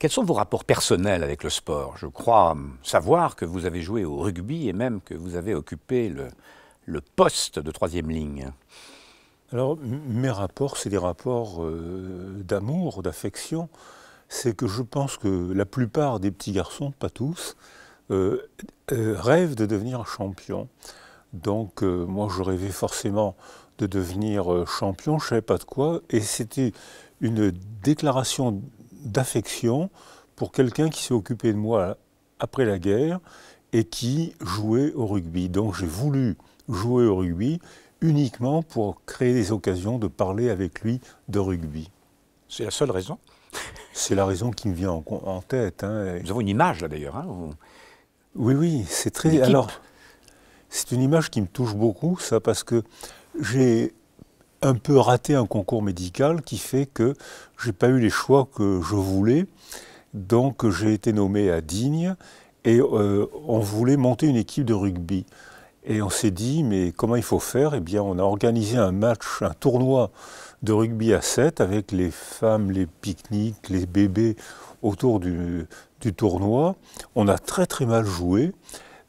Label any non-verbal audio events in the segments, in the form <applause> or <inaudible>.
Quels sont vos rapports personnels avec le sport Je crois savoir que vous avez joué au rugby et même que vous avez occupé le, poste de troisième ligne. Alors, mes rapports, c'est des rapports euh, d'amour, d'affection. C'est que je pense que la plupart des petits garçons, pas tous, euh, euh, rêvent de devenir champion. Donc, moi, je rêvais forcément de devenir champion, je ne savais pas de quoi. Et c'était une déclaration d'affection pour quelqu'un qui s'est occupé de moi après la guerre et qui jouait au rugby. Donc j'ai voulu jouer au rugby uniquement pour créer des occasions de parler avec lui de rugby. C'est la seule raison C'est la raison qui me vient en, tête. Hein, Nous avons une image là d'ailleurs. Hein, oui, oui, c'est très. Alors, c'est une image qui me touche beaucoup, ça, parce que j'ai un peu raté un concours médical qui fait que j'ai pas eu les choix que je voulais. Donc j'ai été nommé à Digne et euh, on voulait monter une équipe de rugby. Et on s'est dit, mais comment il faut faire Eh bien, on a organisé un match, un tournoi de rugby à 7 avec les femmes, les pique-niques, les bébés autour du, tournoi. On a très très mal joué,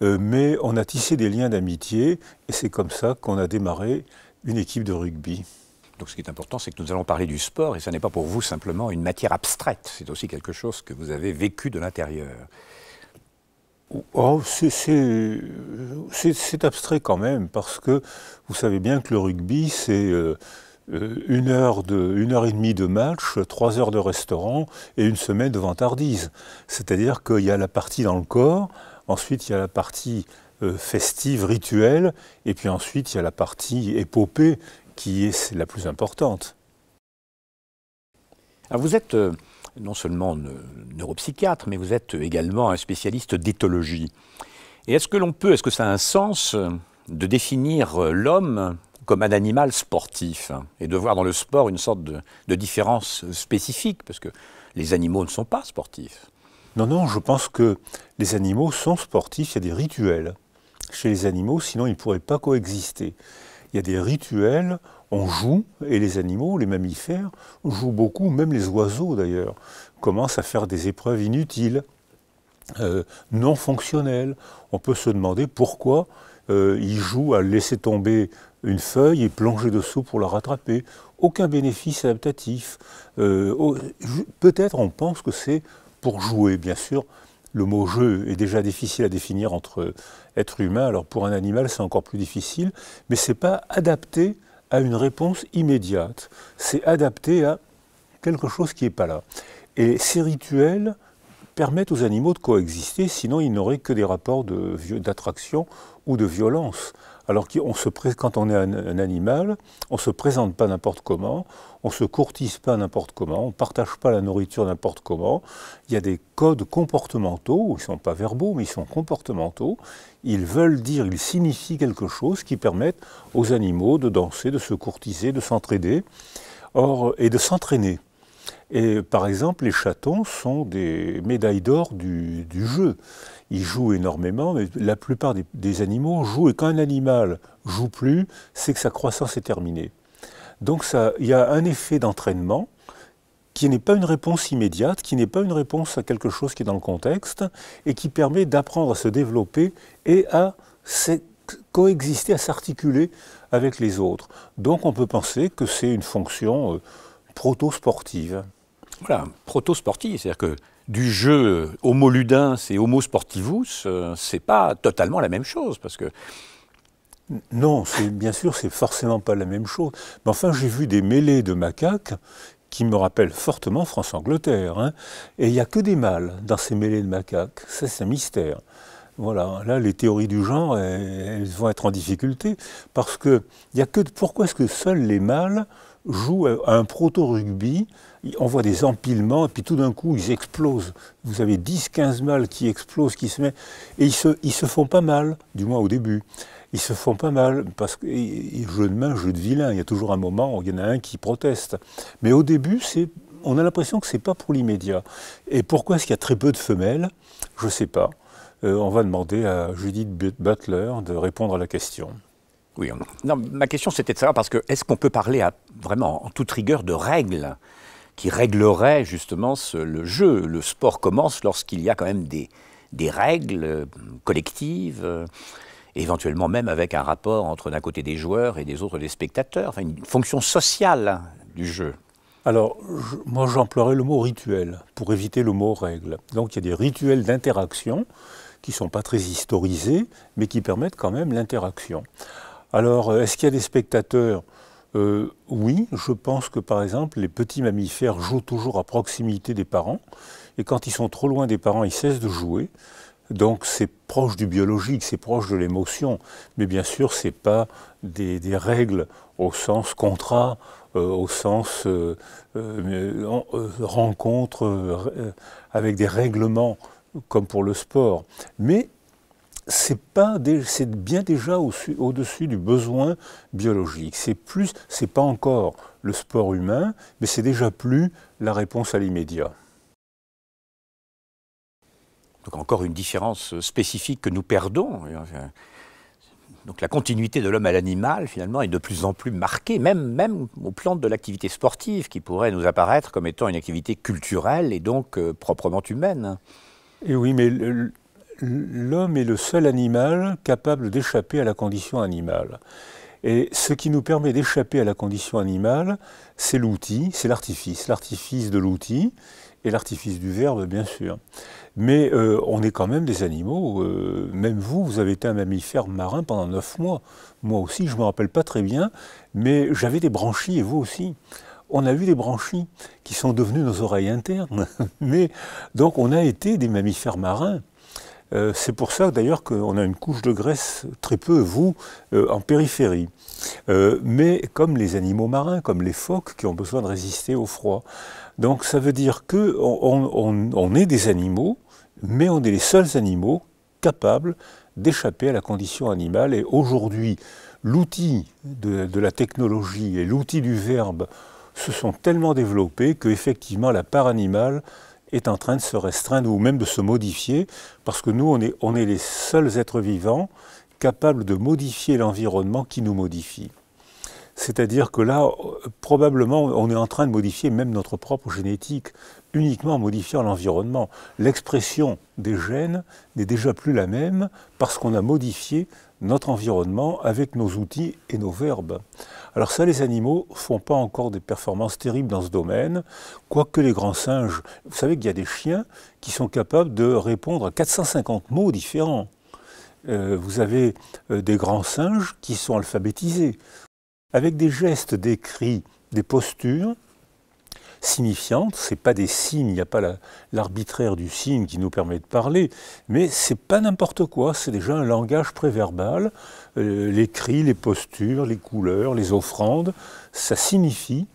euh, mais on a tissé des liens d'amitié et c'est comme ça qu'on a démarré une équipe de rugby. Donc ce qui est important, c'est que nous allons parler du sport, et ce n'est pas pour vous simplement une matière abstraite, c'est aussi quelque chose que vous avez vécu de l'intérieur. Oh, c'est abstrait quand même, parce que vous savez bien que le rugby, c'est euh, euh, une, heure une heure et demie de match, trois heures de restaurant et une semaine de vantardise. C'est-à-dire qu'il y a la partie dans le corps, ensuite il y a la partie euh, festive, rituelle, et puis ensuite il y a la partie épopée qui est la plus importante. Ah, vous êtes euh, non seulement neuropsychiatre, mais vous êtes également un spécialiste d'éthologie. Et est-ce que l'on peut, est-ce que ça a un sens euh, de définir l'homme comme un animal sportif et de voir dans le sport une sorte de, de différence spécifique, parce que les animaux ne sont pas sportifs. Non, non, je pense que les animaux sont sportifs, il y a des rituels chez les animaux, sinon ils ne pourraient pas coexister. Il y a des rituels, on joue, et les animaux, les mammifères, jouent beaucoup, même les oiseaux d'ailleurs, commencent à faire des épreuves inutiles, euh, non fonctionnelles. On peut se demander pourquoi euh, ils jouent à laisser tomber une feuille et plonger dessous pour la rattraper. Aucun bénéfice adaptatif. Euh, peut-être on pense que c'est pour jouer, bien sûr le mot jeu est déjà difficile à définir entre être humain, alors pour un animal c'est encore plus difficile, mais ce n'est pas adapté à une réponse immédiate, c'est adapté à quelque chose qui n'est pas là. Et ces rituels permettent aux animaux de coexister, sinon ils n'auraient que des rapports d'attraction ou de violence. Alors se, quand on est un, animal, on ne se présente pas n'importe comment, on ne se courtise pas n'importe comment, on ne partage pas la nourriture n'importe comment. Il y a des codes comportementaux, ils ne sont pas verbaux, mais ils sont comportementaux. Ils veulent dire, ils signifient quelque chose qui permettent aux animaux de danser, de se courtiser, de s'entraider, et de s'entraîner. Et par exemple, les chatons sont des médailles d'or du, jeu. Ils jouent énormément, mais la plupart des, des animaux jouent. Et quand un animal joue plus, c'est que sa croissance est terminée. Donc il y a un effet d'entraînement qui n'est pas une réponse immédiate, qui n'est pas une réponse à quelque chose qui est dans le contexte, et qui permet d'apprendre à se développer et à coexister, à s'articuler avec les autres. Donc on peut penser que c'est une fonction euh, proto-sportive. Voilà, proto-sportif, c'est-à-dire que du jeu homo ludens et homo sportivus, euh, c'est pas totalement la même chose, parce que non, bien sûr, c'est forcément pas la même chose. Mais enfin, j'ai vu des mêlées de macaques qui me rappellent fortement France-Angleterre. Hein. Et il n'y a que des mâles dans ces mêlées de macaques. Ça, c'est un mystère. Voilà, là, les théories du genre, eh, elles vont être en difficulté. Parce que, a que pourquoi est-ce que seuls les mâles jouent à un proto-rugby on voit des empilements, et puis tout d'un coup, ils explosent. Vous avez 10-15 mâles qui explosent, qui se mettent, et ils se, se font pas mal, du moins au début. Ils se font pas mal, parce que et, jeu de main, jeu de vilain, il y a toujours un moment où il y en a un qui proteste. Mais au début, c'est on a l'impression que ce n'est pas pour l'immédiat. Et pourquoi est-ce qu'il y a très peu de femelles Je ne sais pas. Euh, on va demander à Judith Butler de répondre à la question. Oui, non, ma question c'était de savoir, parce que est-ce qu'on peut parler à, vraiment en toute rigueur de règles qui réglerait justement le jeu. Le sport commence lorsqu'il y a quand même des, des règles euh, collectives, euh, éventuellement même avec un rapport entre d'un côté des joueurs et des autres des spectateurs, enfin, une fonction sociale hein, du jeu. Alors, moi j'emploierais le mot rituel pour éviter le mot règle. Donc il y a des rituels d'interaction qui ne sont pas très historisés, mais qui permettent quand même l'interaction. Alors, euh, est-ce qu'il y a des spectateurs euh, oui, je pense que par exemple, les petits mammifères jouent toujours à proximité des parents. Et quand ils sont trop loin des parents, ils cessent de jouer. Donc c'est proche du biologique, c'est proche de l'émotion. Mais bien sûr, ce n'est pas des, règles au sens contrat, euh, au sens euh, rencontre avec des règlements comme pour le sport. Mais c'est pas c'est bien déjà au-dessus du besoin biologique. C'est plus, c'est pas encore le sport humain, mais c'est déjà plus la réponse à l'immédiat. Donc encore une différence spécifique que nous perdons. Euh, donc la continuité de l'homme à l'animal, finalement, est de plus en plus marquée, même, même au plan de l'activité sportive, qui pourrait nous apparaître comme étant une activité culturelle et donc euh, proprement humaine. Et oui, mais l'homme est le seul animal capable d'échapper à la condition animale. Et ce qui nous permet d'échapper à la condition animale, c'est l'outil, c'est l'artifice, l'artifice de l'outil et l'artifice du verbe, bien sûr. Mais euh, on est quand même des animaux. Euh, même vous, vous avez été un mammifère marin pendant neuf mois. Moi aussi, je ne me rappelle pas très bien, mais j'avais des branchies et vous aussi on a eu des branchies qui sont devenues nos oreilles internes. <laughs> Mais donc on a été des mammifères marins. Euh, c'est pour ça d'ailleurs qu'on a une couche de graisse, très peu, vous, euh, en périphérie. Euh, mais comme les animaux marins, comme les phoques qui ont besoin de résister au froid. Donc ça veut dire qu'on est des animaux, mais on est les seuls animaux capables d'échapper à la condition animale. Et aujourd'hui, l'outil de, de la technologie et l'outil du verbe se sont tellement développés que effectivement la part animale est en train de se restreindre ou même de se modifier, parce que nous, on est, on est les seuls êtres vivants capables de modifier l'environnement qui nous modifie. C'est-à-dire que là, euh, probablement, on est en train de modifier même notre propre génétique, uniquement en modifiant l'environnement. L'expression des gènes n'est déjà plus la même parce qu'on a modifié notre environnement avec nos outils et nos verbes. Alors ça, les animaux font pas encore des performances terribles dans ce domaine, quoique les grands singes, vous savez qu'il y a des chiens qui sont capables de répondre à 450 mots différents. Euh, vous avez euh, des grands singes qui sont alphabétisés avec des gestes, des cris, des postures signifiantes. Ce n'est pas des signes, il n'y a pas l'arbitraire du signe qui nous permet de parler, mais ce n'est pas n'importe quoi, c'est déjà un langage préverbal. Euh, les cris, les postures, les couleurs, les offrandes, ça signifie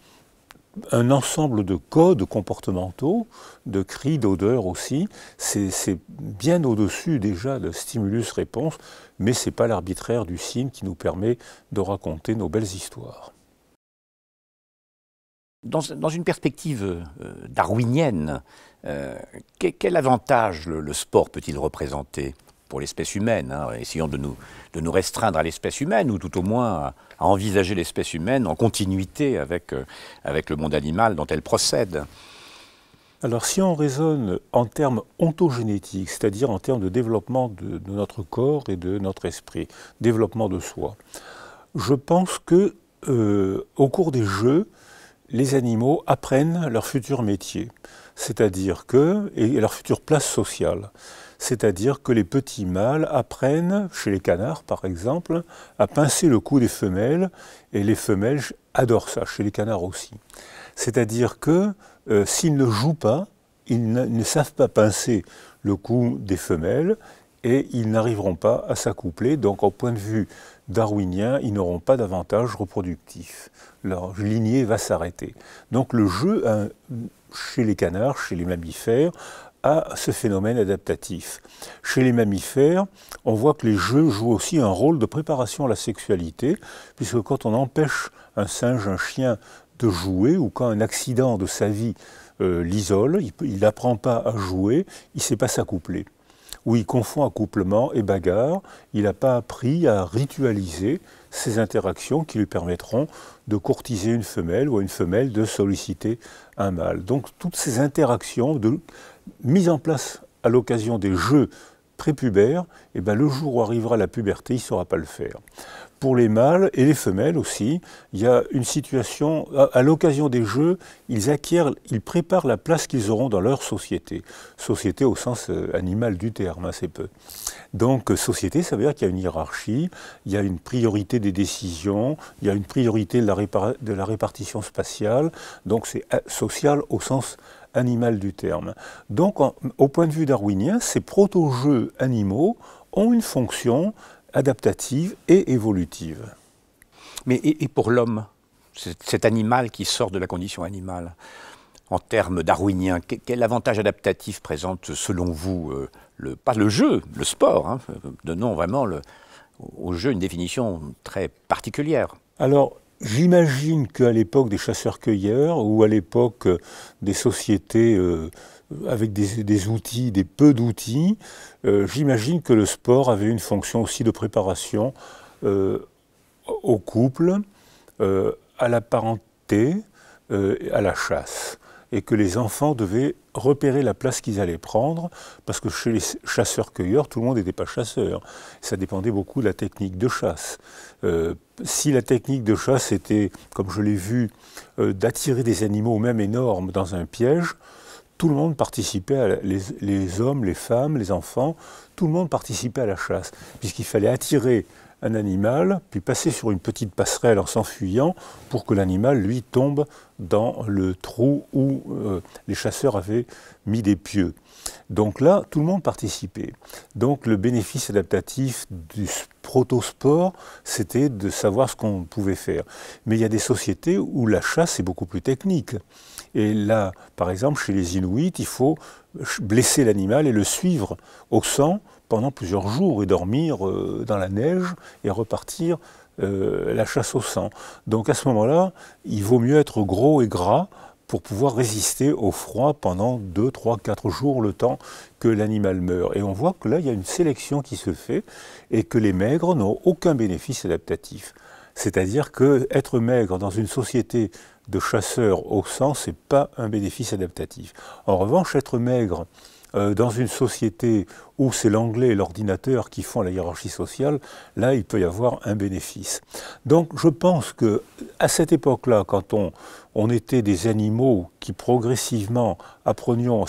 un ensemble de codes comportementaux, de cris, d'odeurs aussi, c'est bien au-dessus déjà de stimulus-réponse mais ce n'est pas l'arbitraire du signe qui nous permet de raconter nos belles histoires. Dans, une perspective euh, darwinienne, euh, quel, avantage le, sport peut-il représenter pour l'espèce humaine, hein, essayons de nous, restreindre à l'espèce humaine, ou tout au moins à, envisager l'espèce humaine en continuité euh, avec le monde animal dont elle procède. Alors si on raisonne en termes ontogénétiques, c'est-à-dire en termes de développement de, notre corps et de notre esprit, développement de soi, je pense que euh, au cours des jeux, les animaux apprennent leur futur métier, c'est-à-dire que et leur future place sociale. C'est-à-dire que les petits mâles apprennent, chez les canards par exemple, à pincer le cou des femelles, et les femelles adorent ça, chez les canards aussi. C'est-à-dire que euh, s'ils ne jouent pas, ils ne, savent pas pincer le cou des femelles et ils n'arriveront pas à s'accoupler. Donc, au point de vue darwinien, ils n'auront pas d'avantage reproductif. Leur lignée va s'arrêter. Donc, le jeu, hein, chez les canards, chez les mammifères, a ce phénomène adaptatif. Chez les mammifères, on voit que les jeux jouent aussi un rôle de préparation à la sexualité, puisque quand on empêche un singe, un chien de jouer ou quand un accident de sa vie euh, l'isole, il n'apprend pas à jouer, il ne sait pas s'accoupler. Ou il confond accouplement et bagarre, il n'a pas appris à ritualiser ces interactions qui lui permettront de courtiser une femelle ou à une femelle de solliciter un mâle. Donc toutes ces interactions de, mises en place à l'occasion des jeux prépubères, et eh ben, le jour où arrivera la puberté, il ne saura pas le faire pour les mâles et les femelles aussi. Il y a une situation, à, l'occasion des jeux, ils acquièrent, ils préparent la place qu'ils auront dans leur société. Société au sens euh, animal du terme, assez hein, peu. Donc euh, société, ça veut dire qu'il y a une hiérarchie, il y a une priorité des décisions, il y a une priorité de la, répartition spatiale, donc c'est euh, social au sens animal du terme. Donc au point de vue darwinien, ces proto-jeux animaux ont une fonction adaptative et évolutive. Mais et, pour l'homme, cet animal qui sort de la condition animale, en termes darwiniens, quel, avantage adaptatif présente selon vous, euh, le, pas le jeu, le sport, hein, donnons vraiment le, au jeu une définition très particulière Alors, j'imagine qu'à l'époque des chasseurs-cueilleurs ou à l'époque des sociétés... Euh, avec des, outils, des peu d'outils, euh, j'imagine que le sport avait une fonction aussi de préparation euh, au couple, euh, à la parenté, à la chasse, et que les enfants devaient repérer la place qu'ils allaient prendre, parce que chez les chasseurs-cueilleurs, tout le monde n'était pas chasseur. Ça dépendait beaucoup de la technique de chasse. si la technique de chasse était, comme je l'ai vu, d'attirer des animaux, même énormes, dans un piège, tout le monde participait, les, hommes, les femmes, les enfants, tout le monde participait à la chasse, puisqu'il fallait attirer un animal, puis passer sur une petite passerelle en s'enfuyant pour que l'animal, lui, tombe dans le trou où euh, les chasseurs avaient mis des pieux. Donc là, tout le monde participait. Donc le bénéfice adaptatif du protosport, c'était de savoir ce qu'on pouvait faire. Mais il y a des sociétés où la chasse est beaucoup plus technique. Et là, par exemple, chez les Inuits, il faut blesser l'animal et le suivre au sang pendant plusieurs jours et dormir euh, dans la neige et repartir euh, la chasse au sang. Donc à ce moment-là, il vaut mieux être gros et gras pour pouvoir résister au froid pendant 2, 3, 4 jours le temps que l'animal meurt. Et on voit que là, il y a une sélection qui se fait et que les maigres n'ont aucun bénéfice adaptatif. C'est-à-dire qu'être maigre dans une société de chasseur au sang, ce n'est pas un bénéfice adaptatif. En revanche, être maigre euh, dans une société où c'est l'anglais et l'ordinateur qui font la hiérarchie sociale, là, il peut y avoir un bénéfice. Donc, je pense que à cette époque-là, quand on, on, était des animaux qui progressivement apprenions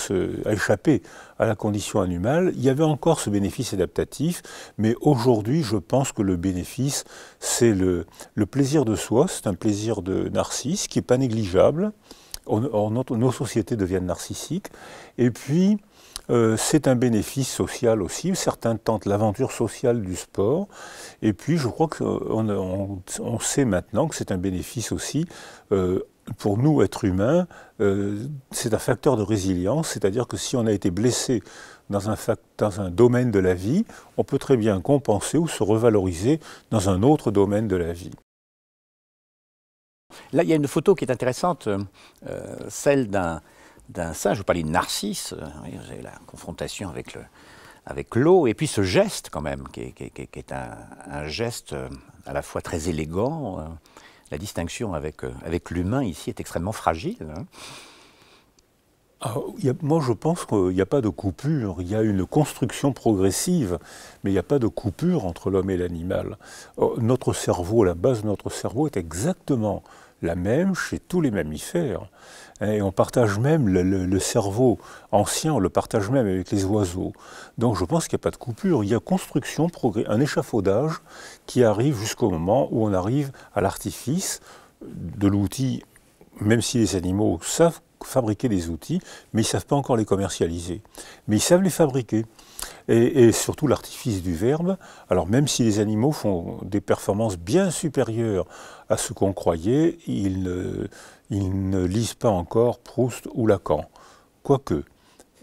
à échapper à la condition animale, il y avait encore ce bénéfice adaptatif. Mais aujourd'hui, je pense que le bénéfice, c'est le, plaisir de soi, c'est un plaisir de narcisse qui n'est pas négligeable. nos sociétés deviennent narcissiques. Et puis, euh, c'est un bénéfice social aussi. Certains tentent l'aventure sociale du sport. Et puis, je crois qu'on euh, sait maintenant que c'est un bénéfice aussi. Euh, pour nous, êtres humains, c'est un facteur de résilience, c'est-à-dire que si on a été blessé dans un, domaine de la vie, on peut très bien compenser ou se revaloriser dans un autre domaine de la vie. Là, il y a une photo qui est intéressante, celle d'un d'un singe, vous parlez de Narcisse, euh, la confrontation avec le, avec l'eau, et puis ce geste quand même, qui est, un, geste euh, à la fois très élégant. Euh, la distinction avec, avec l'humain ici est extrêmement fragile. Hein. Ah, moi, je pense qu'il n'y a pas de coupure. Il y a une construction progressive, mais il n'y a pas de coupure entre l'homme et l'animal. Oh, notre cerveau, la base de notre cerveau est exactement la même chez tous les mammifères. Hein, et on partage même le, cerveau ancien, on le partage même avec les oiseaux. Donc je pense qu'il n'y a pas de coupure. Il y a construction, progrès, un échafaudage qui arrive jusqu'au moment où on arrive à l'artifice de l'outil, même si les animaux savent fabriquer des outils, mais ils ne savent pas encore les commercialiser. Mais ils savent les fabriquer. Et, et surtout l'artifice du verbe. Alors même si les animaux font des performances bien supérieures à ce qu'on croyait, ils ne ils ne lisent pas encore Proust ou Lacan. Quoique,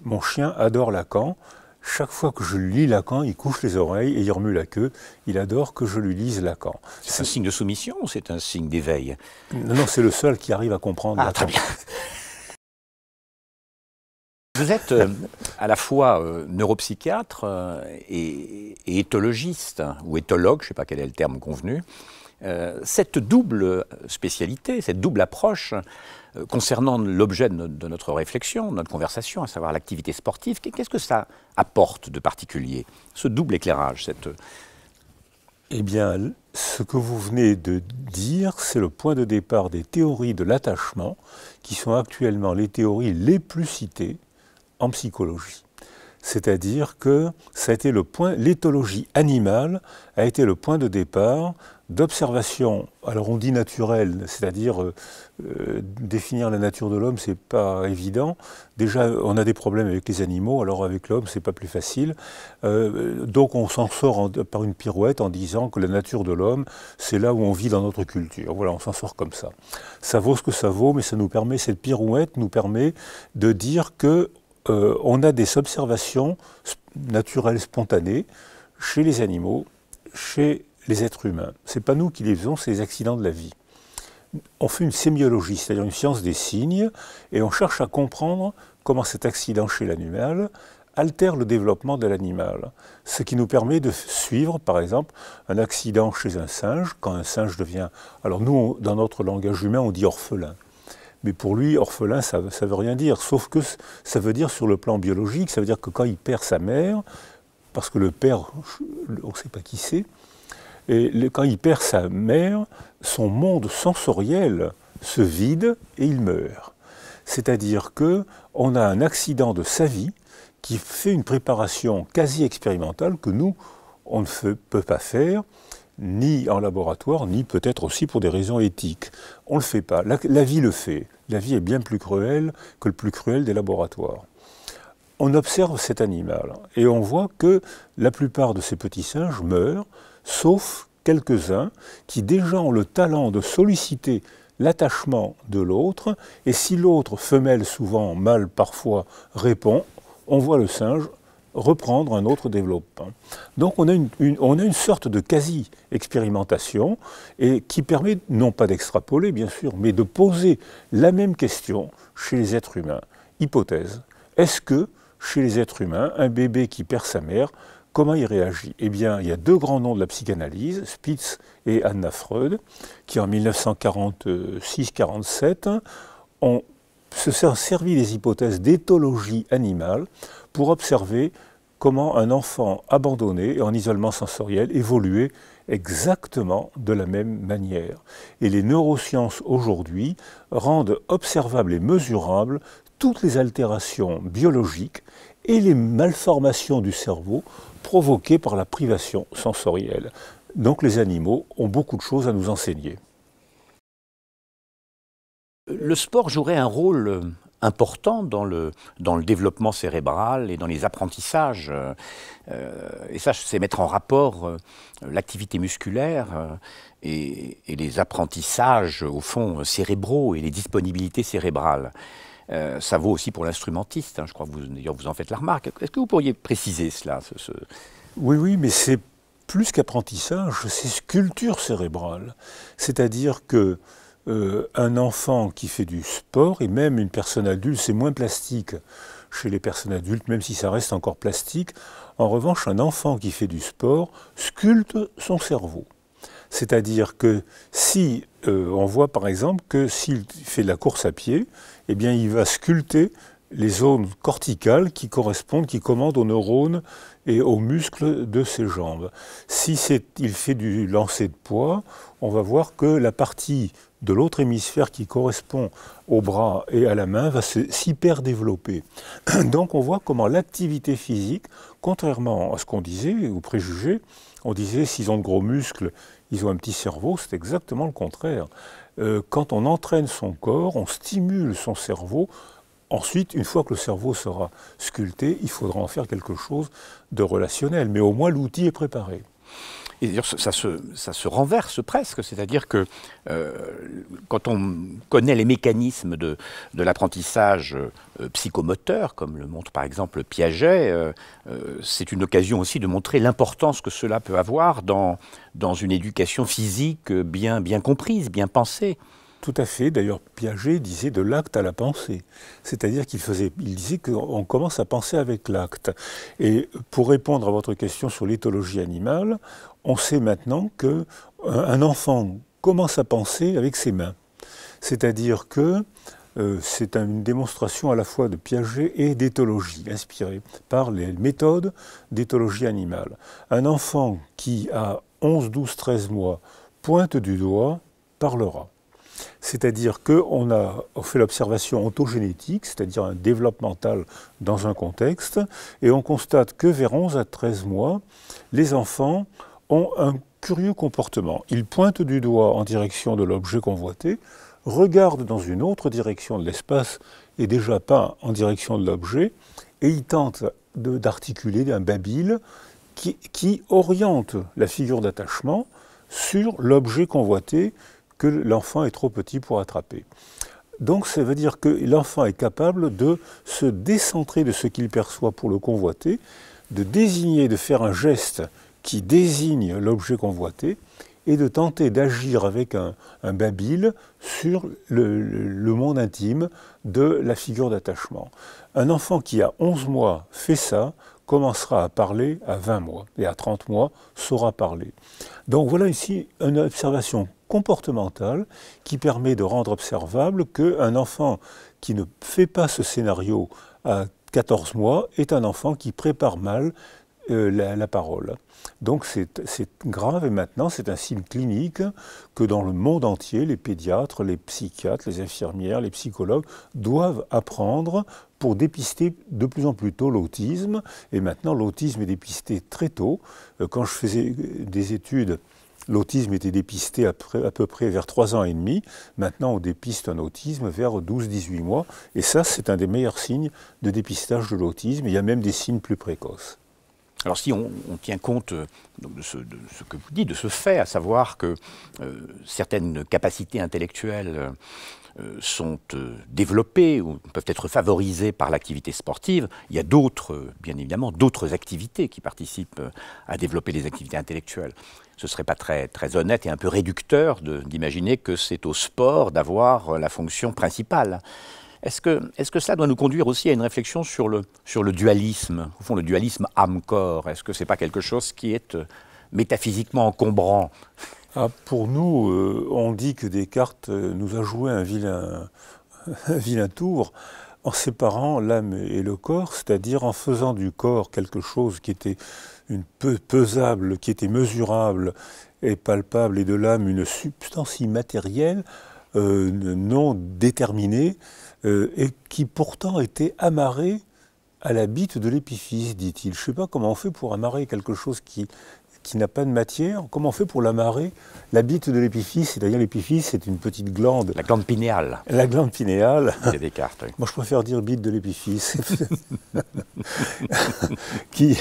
mon chien adore Lacan. Chaque fois que je lis Lacan, il couche les oreilles et il remue la queue. Il adore que je lui lise Lacan. C'est un signe de soumission ou c'est un signe d'éveil Non, non c'est le seul qui arrive à comprendre. Ah, très bien. <laughs> Vous êtes euh, à la fois euh, neuropsychiatre euh, et, éthologiste, ou éthologue, je ne sais pas quel est le terme convenu. Euh, cette double spécialité, cette double approche euh, concernant l'objet de, notre réflexion, notre conversation, à savoir l'activité sportive, qu'est-ce que ça apporte de particulier, ce double éclairage cette... Eh bien, ce que vous venez de dire, c'est le point de départ des théories de l'attachement, qui sont actuellement les théories les plus citées en psychologie. C'est-à-dire que ça a été le point, l'éthologie animale a été le point de départ d'observation, alors on dit naturelle, c'est-à-dire euh, euh, définir la nature de l'homme, c'est pas évident. Déjà, on a des problèmes avec les animaux, alors avec l'homme, c'est pas plus facile. Euh, donc, on s'en sort par une pirouette en disant que la nature de l'homme, c'est là où on vit dans notre culture. Voilà, on s'en sort comme ça. Ça vaut ce que ça vaut, mais ça nous permet, cette pirouette nous permet de dire que on a des observations naturelles spontanées chez les animaux, chez les êtres humains. Ce n'est pas nous qui les faisons, c'est les accidents de la vie. On fait une sémiologie, c'est-à-dire une science des signes, et on cherche à comprendre comment cet accident chez l'animal altère le développement de l'animal, ce qui nous permet de suivre, par exemple, un accident chez un singe, quand un singe devient... Alors nous, dans notre langage humain, on dit orphelin. Mais pour lui, orphelin, ça ne veut rien dire, sauf que ça veut dire sur le plan biologique, ça veut dire que quand il perd sa mère, parce que le père, on ne sait pas qui c'est, et quand il perd sa mère, son monde sensoriel se vide et il meurt. C'est-à-dire que on a un accident de sa vie qui fait une préparation quasi expérimentale que nous on ne peut pas faire ni en laboratoire, ni peut-être aussi pour des raisons éthiques. On ne le fait pas. La, la vie le fait. La vie est bien plus cruelle que le plus cruel des laboratoires on observe cet animal et on voit que la plupart de ces petits singes meurent sauf quelques-uns qui déjà ont le talent de solliciter l'attachement de l'autre, et si l'autre, femelle souvent, mâle parfois, répond, on voit le singe reprendre un autre développement. Donc on a une, sorte de quasi-expérimentation qui permet non pas d'extrapoler bien sûr, mais de poser la même question chez les êtres humains. Hypothèse, est-ce que chez les êtres humains, un bébé qui perd sa mère Comment il réagit Eh bien, il y a deux grands noms de la psychanalyse, Spitz et Anna Freud, qui en 1946-47 ont se servi des hypothèses d'éthologie animale pour observer comment un enfant abandonné et en isolement sensoriel évoluait exactement de la même manière. Et les neurosciences aujourd'hui rendent observables et mesurables toutes les altérations biologiques et les malformations du cerveau provoquées par la privation sensorielle. Donc les animaux ont beaucoup de choses à nous enseigner. Le sport jouerait un rôle euh, important dans le, développement cérébral et dans les apprentissages. Euh, euh, et ça, c'est mettre en rapport l'activité musculaire et, et, les apprentissages, au fond, cérébraux et les disponibilités cérébrales. Euh, ça vaut aussi pour l'instrumentiste. Hein, je crois que vous, vous en faites la remarque. Est-ce que vous pourriez préciser cela Oui, oui, mais c'est plus qu'apprentissage, c'est sculpture cérébrale. C'est-à-dire que euh, un enfant qui fait du sport, et même une personne adulte, c'est moins plastique chez les personnes adultes, même si ça reste encore plastique. En revanche, un enfant qui fait du sport sculpte son cerveau. C'est-à-dire que si euh, on voit par exemple que s'il fait de la course à pied, eh bien il va sculpter les zones corticales qui correspondent, qui commandent aux neurones et aux muscles de ses jambes. Si il fait du lancer de poids, on va voir que la partie de l'autre hémisphère qui correspond au bras et à la main va s'hyperdévelopper. développer. <clears throat> Donc on voit comment l'activité physique, contrairement à ce qu'on disait, ou préjugé, on disait s'ils ont de gros muscles, ils ont un petit cerveau, c'est exactement le contraire. Euh, quand on entraîne son corps, on stimule son cerveau. Ensuite, une fois que le cerveau sera sculpté, il faudra en faire quelque chose de relationnel. Mais au moins, l'outil est préparé d'ailleurs ça se, ça se renverse presque, c'est-à-dire que euh, quand on connaît les mécanismes de, de l'apprentissage euh, psychomoteur, comme le montre par exemple Piaget, euh, c'est une occasion aussi de montrer l'importance que cela peut avoir dans, dans une éducation physique bien, bien comprise, bien pensée. Tout à fait. D'ailleurs, Piaget disait de l'acte à la pensée. C'est-à-dire qu'il faisait, il disait qu'on commence à penser avec l'acte. Et pour répondre à votre question sur l'éthologie animale, on sait maintenant que euh, un enfant commence à penser avec ses mains. C'est-à-dire que euh, c'est une démonstration à la fois de Piaget et d'éthologie, inspirée par les méthodes d'éthologie animale. Un enfant qui a 11, 12, 13 mois pointe du doigt parlera. C'est-à-dire qu'on a fait l'observation ontogénétique, c'est-à-dire un développemental dans un contexte, et on constate que vers 11 à 13 mois, les enfants ont un curieux comportement. Ils pointent du doigt en direction de l'objet convoité, regardent dans une autre direction de l'espace et déjà pas en direction de l'objet, et ils tentent d'articuler un babil qui, qui, oriente la figure d'attachement sur l'objet convoité que l'enfant est trop petit pour attraper. Donc ça veut dire que l'enfant est capable de se décentrer de ce qu'il perçoit pour le convoiter, de désigner, de faire un geste qui désigne l'objet convoité et de tenter d'agir avec un, babil sur le, monde intime de la figure d'attachement. Un enfant qui a 11 mois fait ça commencera à parler à 20 mois et à 30 mois saura parler. Donc voilà ici une observation comportementale qui permet de rendre observable qu'un enfant qui ne fait pas ce scénario à 14 mois est un enfant qui prépare mal euh, la, la, parole. Donc c'est grave et maintenant c'est un signe clinique que dans le monde entier, les pédiatres, les psychiatres, les infirmières, les psychologues doivent apprendre pour dépister de plus en plus tôt l'autisme. Et maintenant l'autisme est dépisté très tôt. Euh, quand je faisais des études L'autisme était dépisté à, peu près vers 3 ans et demi. Maintenant, on dépiste un autisme vers 12-18 mois. Et ça, c'est un des meilleurs signes de dépistage de l'autisme. Il y a même des signes plus précoces. Alors si on, tient compte euh, de, ce, que vous dites, de ce fait, à savoir que euh, certaines capacités intellectuelles euh, sont développées ou peuvent être favorisées par l'activité sportive, il y a d'autres, bien évidemment, d'autres activités qui participent à développer les activités intellectuelles. Ce ne serait pas très, très honnête et un peu réducteur d'imaginer que c'est au sport d'avoir la fonction principale. Est-ce que, est que cela doit nous conduire aussi à une réflexion sur le, sur le dualisme Au fond, le dualisme âme-corps, est-ce que ce n'est pas quelque chose qui est euh, métaphysiquement encombrant ah, Pour nous, euh, on dit que Descartes euh, nous a joué un vilain, vilain tour en séparant l'âme et le corps, c'est-à-dire en faisant du corps quelque chose qui était une pesable, qui était mesurable et palpable, et de l'âme une substance immatérielle, euh, non déterminé euh, et qui pourtant était amarré à la bite de l'épiphyse, dit-il. Je ne sais pas comment on fait pour amarrer quelque chose qui qui n'a pas de matière, comment on fait pour l'amarrer La bite de l'épiphyse, c'est-à-dire l'épiphyse, c'est une petite glande. La glande pinéale. La glande pinéale. C'est Descartes, Oui. Moi, je préfère dire bite de l'épiphyse. <laughs> qui.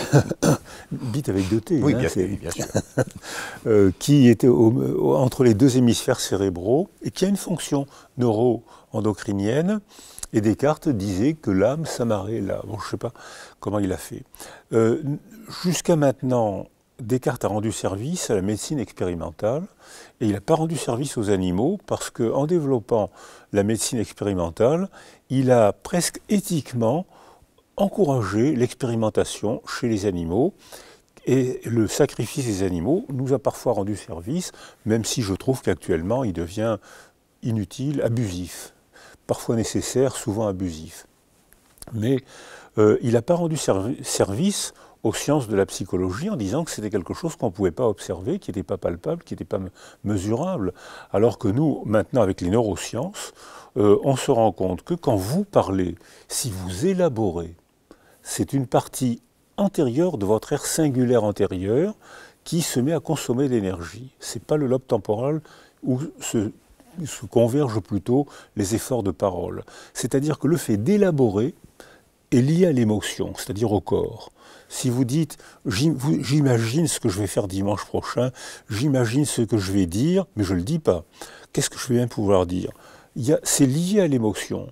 <coughs> bite avec deux T. Oui, hein, bien, sûr. <laughs> Euh, qui était euh, entre les deux hémisphères cérébraux et qui a une fonction neuro-endocrinienne. Et Descartes disait que l'âme s'amarrait là. Bon, je ne sais pas comment il a fait. Euh, jusqu'à maintenant, Descartes a rendu service à la médecine expérimentale et il n'a pas rendu service aux animaux parce qu'en développant la médecine expérimentale, il a presque éthiquement encouragé l'expérimentation chez les animaux et le sacrifice des animaux nous a parfois rendu service, même si je trouve qu'actuellement il devient inutile, abusif, parfois nécessaire, souvent abusif. Mais euh, il n'a pas rendu service aux sciences de la psychologie en disant que c'était quelque chose qu'on ne pouvait pas observer, qui n'était pas palpable, qui n'était pas mesurable. Alors que nous, maintenant, avec les neurosciences, euh, on se rend compte que quand vous parlez, si vous élaborez, c'est une partie antérieure de votre aire singulaire antérieur qui se met à consommer l'énergie. Ce n'est pas le lobe temporal où se, se convergent plutôt les efforts de parole. C'est-à-dire que le fait d'élaborer est lié à l'émotion, c'est-à-dire au corps. Si vous dites j'imagine ce que je vais faire dimanche prochain, j'imagine ce que je vais dire, mais je ne le dis pas, qu'est-ce que je vais bien pouvoir dire C'est lié à l'émotion.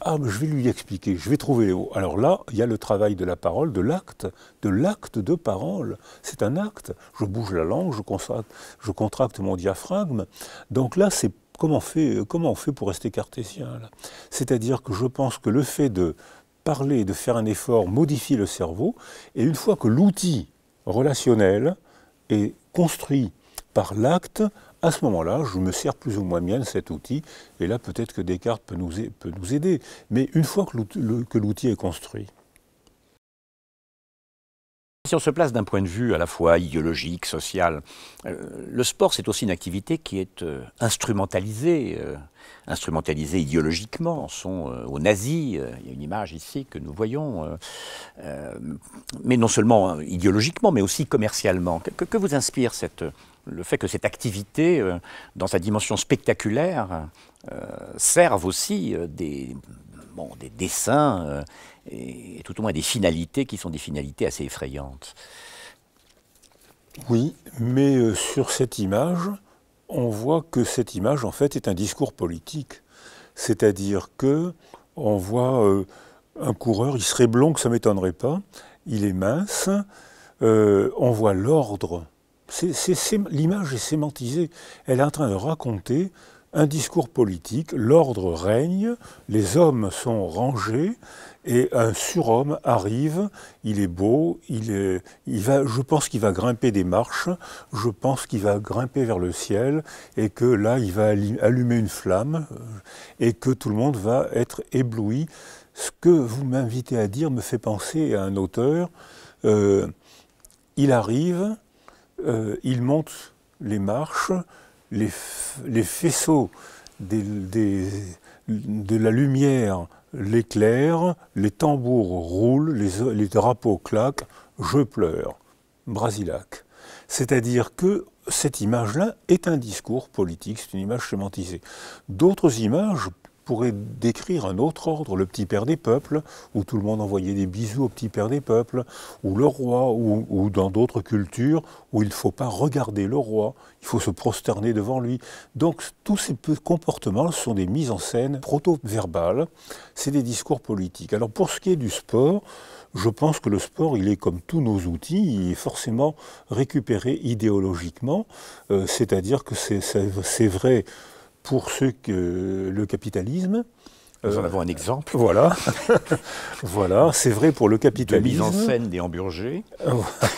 Ah, mais je vais lui expliquer, je vais trouver les mots. Alors là, il y a le travail de la parole, de l'acte, de l'acte de parole. C'est un acte. Je bouge la langue, je contracte, je contracte mon diaphragme. Donc là, c'est comment comment on fait pour rester cartésien C'est-à-dire que je pense que le fait de parler, de faire un effort, modifie le cerveau. Et une fois que l'outil relationnel est construit par l'acte, à ce moment-là, je me sers plus ou moins bien de cet outil, et là peut-être que Descartes nous, peut nous aider. Mais une fois que l'outil est construit, si on se place d'un point de vue à la fois idéologique, social, euh, le sport c'est aussi une activité qui est euh, instrumentalisée, euh, instrumentalisée idéologiquement. On aux nazis, il y a une image ici que nous voyons, mais non seulement idéologiquement, mais aussi commercialement. Que, vous inspire le fait que cette activité, dans sa dimension spectaculaire, serve aussi des dessins et, tout au moins des finalités qui sont des finalités assez effrayantes. Oui, mais euh, sur cette image, on voit que cette image, en fait, est un discours politique. C'est-à-dire que on voit euh, un coureur, il serait blond, que ça ne m'étonnerait pas, il est mince, euh, on voit l'ordre. L'image est sémantisée. Elle est en train de raconter un discours politique, l'ordre règne, les hommes sont rangés, et un surhomme arrive, il est beau, il, va, je pense qu'il va grimper des marches, je pense qu'il va grimper vers le ciel, et que là, il va allumer une flamme, euh, et que tout le monde va être ébloui. Ce que vous m'invitez à dire me fait penser à un auteur. Euh, il arrive, euh, il monte les marches, les, faisceaux de la lumière l'éclair, les tambours roulent, les, drapeaux claquent, je pleure. Brasilac. C'est-à-dire que cette image-là est un discours politique, c'est une image sémantisée. D'autres images pourrait décrire un autre ordre, le petit père des peuples, où tout le monde envoyait des bisous au petit père des peuples, ou le roi, ou, dans d'autres cultures, où il ne faut pas regarder le roi, il faut se prosterner devant lui. Donc tous ces comportements sont des mises en scène proto-verbales, c'est des discours politiques. Alors pour ce qui est du sport, je pense que le sport, il est comme tous nos outils, il est forcément récupéré idéologiquement, euh, c'est-à-dire que c'est vrai pour ce que le capitalisme. Nous en euh, avons un exemple. Voilà, <laughs> voilà, c'est vrai pour le capitalisme. De mise en scène des hamburgers.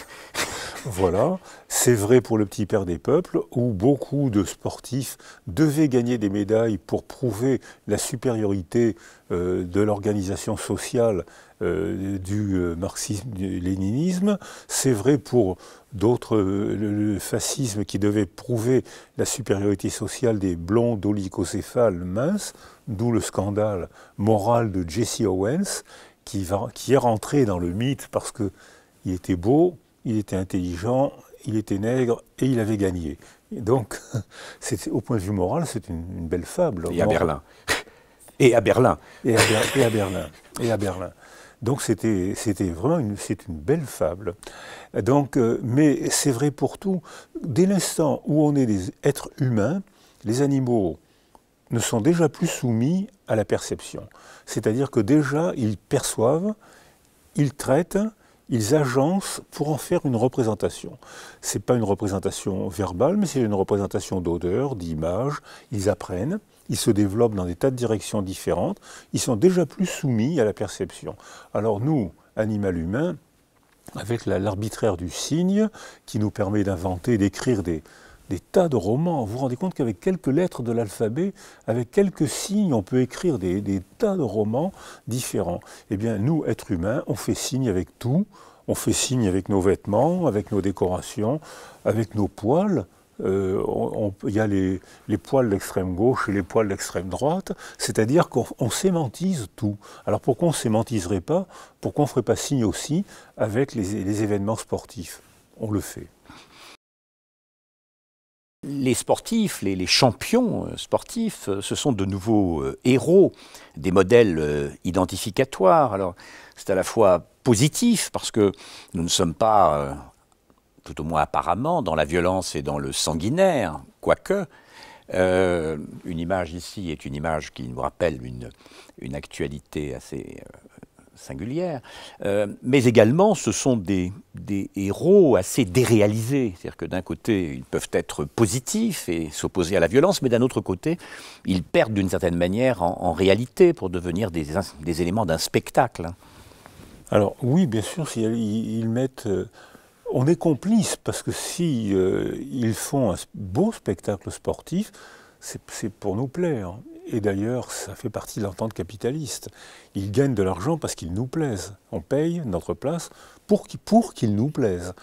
<laughs> voilà, c'est vrai pour le petit père des peuples, où beaucoup de sportifs devaient gagner des médailles pour prouver la supériorité euh, de l'organisation sociale euh, du marxisme-léninisme. C'est vrai pour d'autres, euh, le, fascisme qui devait prouver la supériorité sociale des blonds dolichocéphales minces, d'où le scandale moral de Jesse Owens, qui, est rentré dans le mythe parce qu'il était beau, il était intelligent, il était nègre et il avait gagné. donc, <laughs> au point de vue moral, c'est une, belle fable. Et à Berlin. Et à Berlin. et à Berlin. Et à Berlin. Donc c'était vraiment une, une belle fable. Donc, euh, mais c'est vrai pour tout. Dès l'instant où on est des êtres humains, les animaux ne sont déjà plus soumis à la perception. C'est-à-dire que déjà, ils perçoivent, ils traitent, ils agencent pour en faire une représentation. c'est pas une représentation verbale, mais c'est une représentation d'odeur, d'image. Ils apprennent, ils se développent dans des tas de directions différentes, ils sont déjà plus soumis à la perception. Alors nous, animal humain, avec l'arbitraire du signe qui nous permet d'inventer, d'écrire des, tas de romans. Vous vous rendez compte qu'avec quelques lettres de l'alphabet, avec quelques signes, on peut écrire des, des, tas de romans différents. Eh bien, nous, êtres humains, on fait signe avec tout. On fait signe avec nos vêtements, avec nos décorations, avec nos poils. Euh, il y a les, les poils d'extrême gauche et les poils d'extrême droite, c'est-à-dire qu'on sémantise tout. Alors pourquoi on ne sémantiserait pas Pourquoi on ne ferait pas signe aussi avec les, événements sportifs On le fait. Les sportifs, les, champions euh, sportifs, euh, ce sont de nouveaux héros, des modèles identificatoires. Alors, c'est à la fois positif parce que nous ne sommes pas tout au moins apparemment, dans la violence et dans le sanguinaire, quoique. Euh, une image ici est une image qui nous rappelle une, une actualité assez euh, singulière, euh, mais également ce sont des, des héros assez déréalisés. C'est-à-dire que d'un côté, ils peuvent être positifs et s'opposer à la violence, mais d'un autre côté, ils perdent d'une certaine manière en, réalité pour devenir des, des éléments d'un spectacle. Alors oui, bien sûr, ils, ils mettent on est complice parce que si euh, ils font un beau spectacle sportif, c'est pour nous plaire. Et d'ailleurs, ça fait partie de l'entente capitaliste. Ils gagnent de l'argent parce qu'ils nous plaisent. On paye notre place pour qu'ils nous plaisent.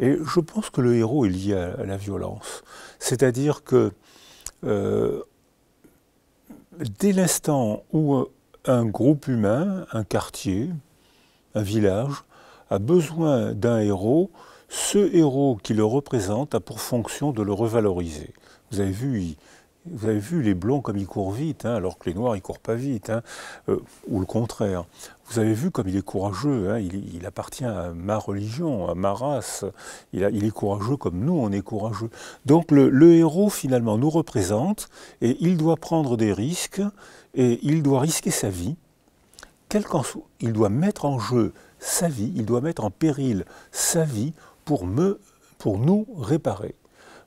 Et je pense que le héros est lié à, la violence. C'est-à-dire que euh, dès l'instant où un groupe humain, un quartier, un village, a besoin d'un héros, ce héros qui le représente a pour fonction de le revaloriser. Vous avez vu, vous avez vu les Blonds comme ils courent vite, hein, alors que les noirs ils courent pas vite, hein, euh, ou le contraire. Vous avez vu comme il est courageux, hein, il, appartient à ma religion, à ma race, il, est courageux comme nous, on est courageux. Donc le, le, héros finalement nous représente et il doit prendre des risques et il doit risquer sa vie, quel soit, il doit mettre en jeu sa vie, il doit mettre en péril sa vie pour, me, pour nous réparer.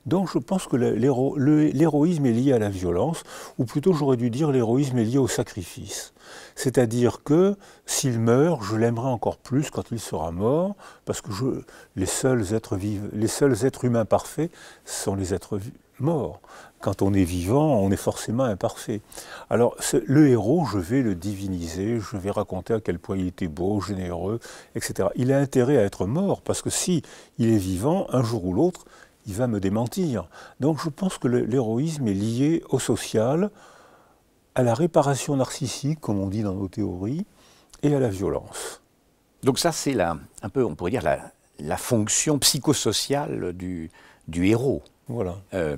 Donc je pense que l'héroïsme est lié à la violence, ou plutôt j'aurais dû dire l'héroïsme est lié au sacrifice. C'est-à-dire que s'il meurt, je l'aimerai encore plus quand il sera mort, parce que les, seuls êtres les seuls êtres humains parfaits sont les êtres morts quand on est vivant, on est forcément imparfait. Alors le héros, je vais le diviniser, je vais raconter à quel point il était beau, généreux, etc. Il a intérêt à être mort, parce que si il est vivant, un jour ou l'autre, il va me démentir. Donc je pense que l'héroïsme est lié au social, à la réparation narcissique, comme on dit dans nos théories, et à la violence. Donc ça, c'est un peu, on pourrait dire, la, fonction psychosociale du héros. Voilà. Euh,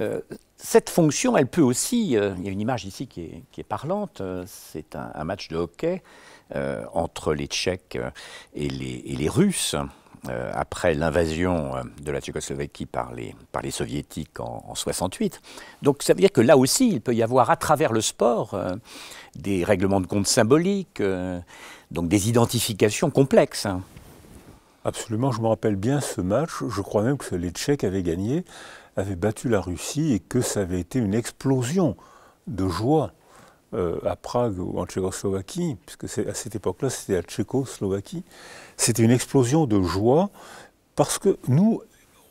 euh, cette fonction, elle peut aussi, euh, il y a une image ici qui est, parlante, c'est un, match de hockey entre les Tchèques et les, Russes. après l'invasion de la Tchécoslovaquie par les, par les Soviétiques en, en, 68. Donc ça veut dire que là aussi, il peut y avoir à travers le sport des règlements de compte symboliques, donc des identifications complexes. Hein. Absolument, je me rappelle bien ce match. Je crois même que les Tchèques avaient gagné, avaient battu la Russie et que ça avait été une explosion de joie euh, à Prague ou en Tchécoslovaquie, puisque à cette époque-là, c'était la Tchécoslovaquie. C'était une explosion de joie parce que nous,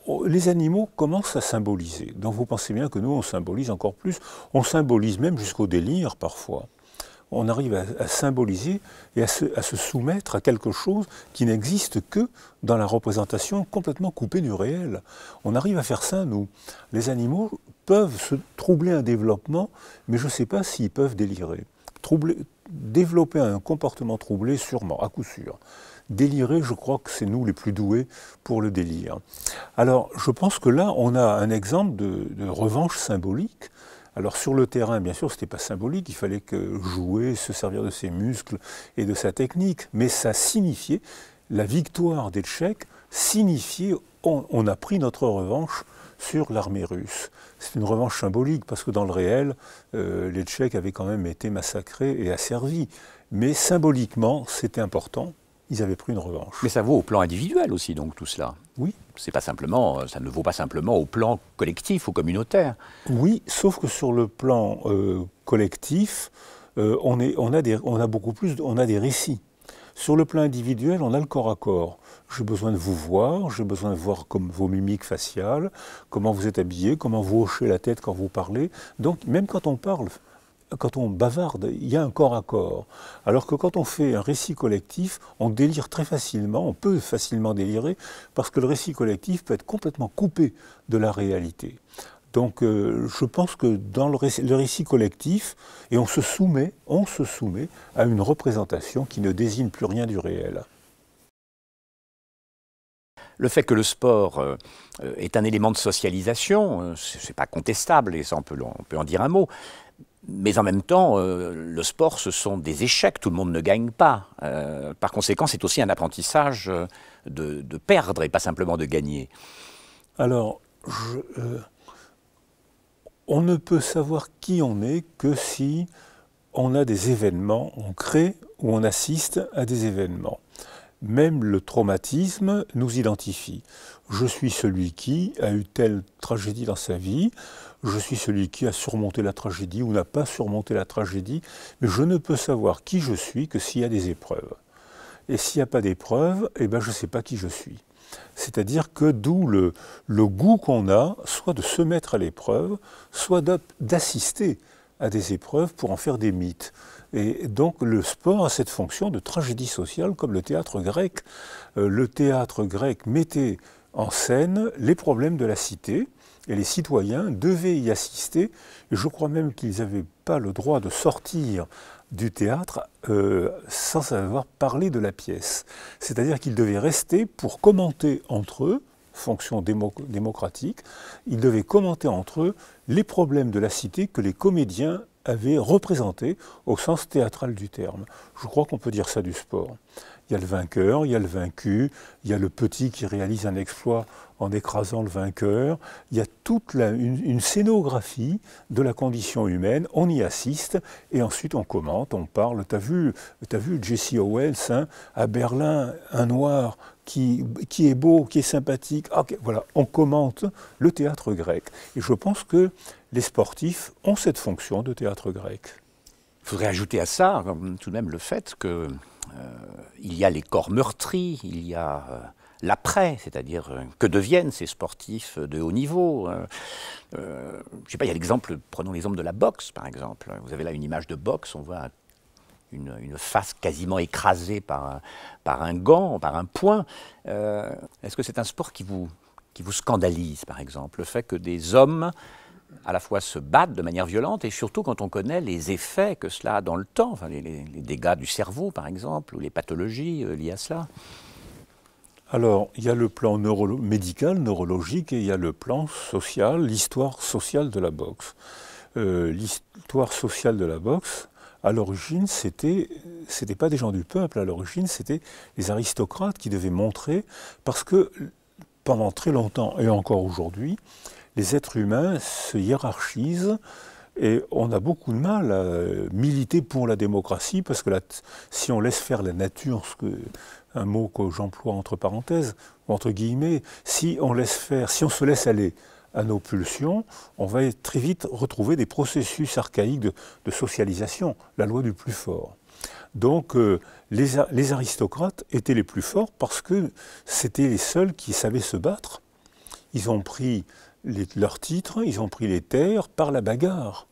oh, les animaux commencent à symboliser. Donc vous pensez bien que nous, on symbolise encore plus. On symbolise même jusqu'au délire parfois on arrive à, symboliser et à se, soumettre à quelque chose qui n'existe que dans la représentation complètement coupée du réel. On arrive à faire ça, nous. Les animaux peuvent se troubler un développement, mais je ne sais pas s'ils peuvent délirer. Troubler, développer un comportement troublé, sûrement, à coup sûr. Délirer, je crois que c'est nous les plus doués pour le délire. Alors, je pense que là, on a un exemple de revanche symbolique alors sur le terrain, bien sûr, ce n'était pas symbolique, il fallait que jouer, se servir de ses muscles et de sa technique, mais ça signifiait, la victoire des Tchèques signifiait, on, a pris notre revanche sur l'armée russe. C'est une revanche symbolique parce que dans le réel, euh, les Tchèques avaient quand même été massacrés et asservis. Mais symboliquement, c'était important. Ils avaient pris une revanche. Mais ça vaut au plan individuel aussi, donc tout cela. Oui, c'est pas simplement, euh, ça ne vaut pas simplement au plan collectif ou communautaire. Oui, sauf que sur le plan euh, collectif, euh, on, est, on, a des, on a beaucoup plus, on a des récits. Sur le plan individuel, on a le corps à corps. J'ai besoin de vous voir, j'ai besoin de voir comme vos mimiques faciales, comment vous êtes habillé, comment vous hochez la tête quand vous parlez. Donc, même quand on parle, quand on bavarde, il y a un corps à corps. Alors que quand on fait un récit collectif, on délire très facilement, on peut facilement délirer, parce que le récit collectif peut être complètement coupé de la réalité. Donc euh, je pense que dans le, récit collectif, et on se soumet, on se soumet à une représentation qui ne désigne plus rien du réel. Le fait que le sport euh, est un élément de socialisation, euh, ce n'est pas contestable, et on peut en dire un mot, mais en même temps, euh, le sport, ce sont des échecs, tout le monde ne gagne pas. Euh, par conséquent, c'est aussi un apprentissage euh, de, perdre et pas simplement de gagner. Alors, on ne peut savoir qui on est que si on a des événements, on crée ou on assiste à des événements. Même le traumatisme nous identifie. Je suis celui qui a eu telle tragédie dans sa vie, je suis celui qui a surmonté la tragédie ou n'a pas surmonté la tragédie, mais je ne peux savoir qui je suis que s'il y a des épreuves. Et s'il n'y a pas d'épreuves, eh ben, je ne sais pas qui je suis. C'est-à-dire que d'où le, goût qu'on a, soit de se mettre à l'épreuve, soit d'assister à des épreuves pour en faire des mythes. Et donc le sport a cette fonction de tragédie sociale comme le théâtre grec. Euh, le théâtre grec mettait en scène les problèmes de la cité, et les citoyens devaient y assister. je crois même qu'ils n'avaient pas le droit de sortir du théâtre euh, sans avoir parlé de la pièce. C'est-à-dire qu'ils devaient rester pour commenter entre eux, fonction démocratique, ils devaient commenter entre eux les problèmes de la cité que les comédiens avait représenté au sens théâtral du terme. Je crois qu'on peut dire ça du sport. Il y a le vainqueur, il y a le vaincu, il y a le petit qui réalise un exploit en écrasant le vainqueur. Il y a toute une, scénographie de la condition humaine. On y assiste et ensuite on commente, on parle. T'as vu, as vu Jesse Owens hein, à Berlin, un noir qui, est beau, qui est sympathique. Ah, voilà, on commente le théâtre grec. Et je pense que les sportifs ont cette fonction de théâtre grec. Il faudrait ajouter à ça tout de même le fait qu'il euh, y a les corps meurtris, il y a euh, l'après, c'est-à-dire euh, que deviennent ces sportifs de haut niveau. je sais pas, il y a l'exemple, prenons l'exemple de la boxe par exemple. Vous avez là une image de boxe, on voit une, face quasiment écrasée par un, par un gant, par un poing. Euh, est-ce que c'est un sport qui vous, qui vous scandalise, par exemple, le fait que des hommes à la fois se battent de manière violente et surtout quand on connaît les effets que cela a dans le temps, les, dégâts du cerveau, par exemple, ou les pathologies euh, liées à cela alors, il y a le plan médical, neurologique, et il y a le plan social, l'histoire sociale de la boxe. Euh, l'histoire sociale de la boxe, à l'origine, c'était c'était pas des gens du peuple, à l'origine, c'était les aristocrates qui devaient montrer, parce que pendant très longtemps et encore aujourd'hui, les êtres humains se hiérarchisent et on a beaucoup de mal à militer pour la démocratie parce que si on laisse faire la nature, ce un mot que j'emploie entre parenthèses, entre guillemets, si on laisse faire, si on se laisse aller à nos pulsions, on va très vite retrouver des processus archaïques de, socialisation, la loi du plus fort. Donc euh, les, aristocrates étaient les plus forts parce que c'était les seuls qui savaient se battre. Ils ont pris leurs titres, ils ont pris les terres par la bagarre.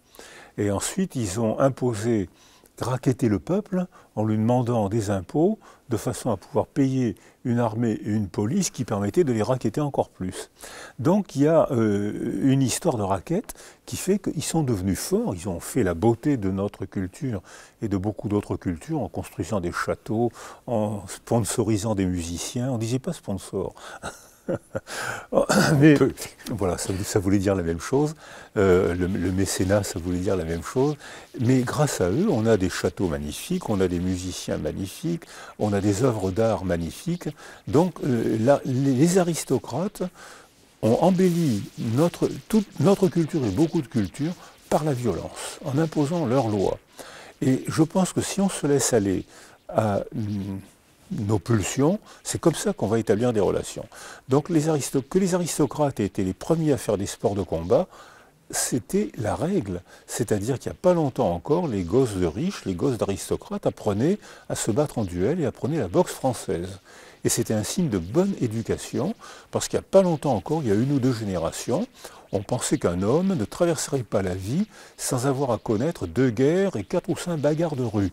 Et ensuite, ils ont imposé, raquetté le peuple en lui demandant des impôts de façon à pouvoir payer une armée et une police qui permettaient de les raqueter encore plus. Donc il y a euh, une histoire de raquettes qui fait qu'ils sont devenus forts, ils ont fait la beauté de notre culture et de beaucoup d'autres cultures en construisant des châteaux, en sponsorisant des musiciens, on ne disait pas sponsor. <laughs> Mais... voilà, ça, voulait dire la même chose. Euh, le, mécénat, ça voulait dire la même chose. Mais grâce à eux, on a des châteaux magnifiques, on a des musiciens magnifiques, on a des œuvres d'art magnifiques. Donc euh, les, aristocrates ont embelli notre, toute notre culture et beaucoup de cultures par la violence, en imposant leurs lois. Et je pense que si on se laisse aller à... Hum, nos pulsions, c'est comme ça qu'on va établir des relations. Donc les que les aristocrates aient été les premiers à faire des sports de combat, c'était la règle. C'est-à-dire qu'il n'y a pas longtemps encore, les gosses de riches, les gosses d'aristocrates apprenaient à se battre en duel et apprenaient la boxe française. Et c'était un signe de bonne éducation, parce qu'il n'y a pas longtemps encore, il y a une ou deux générations, on pensait qu'un homme ne traverserait pas la vie sans avoir à connaître deux guerres et quatre ou cinq bagarres de rue.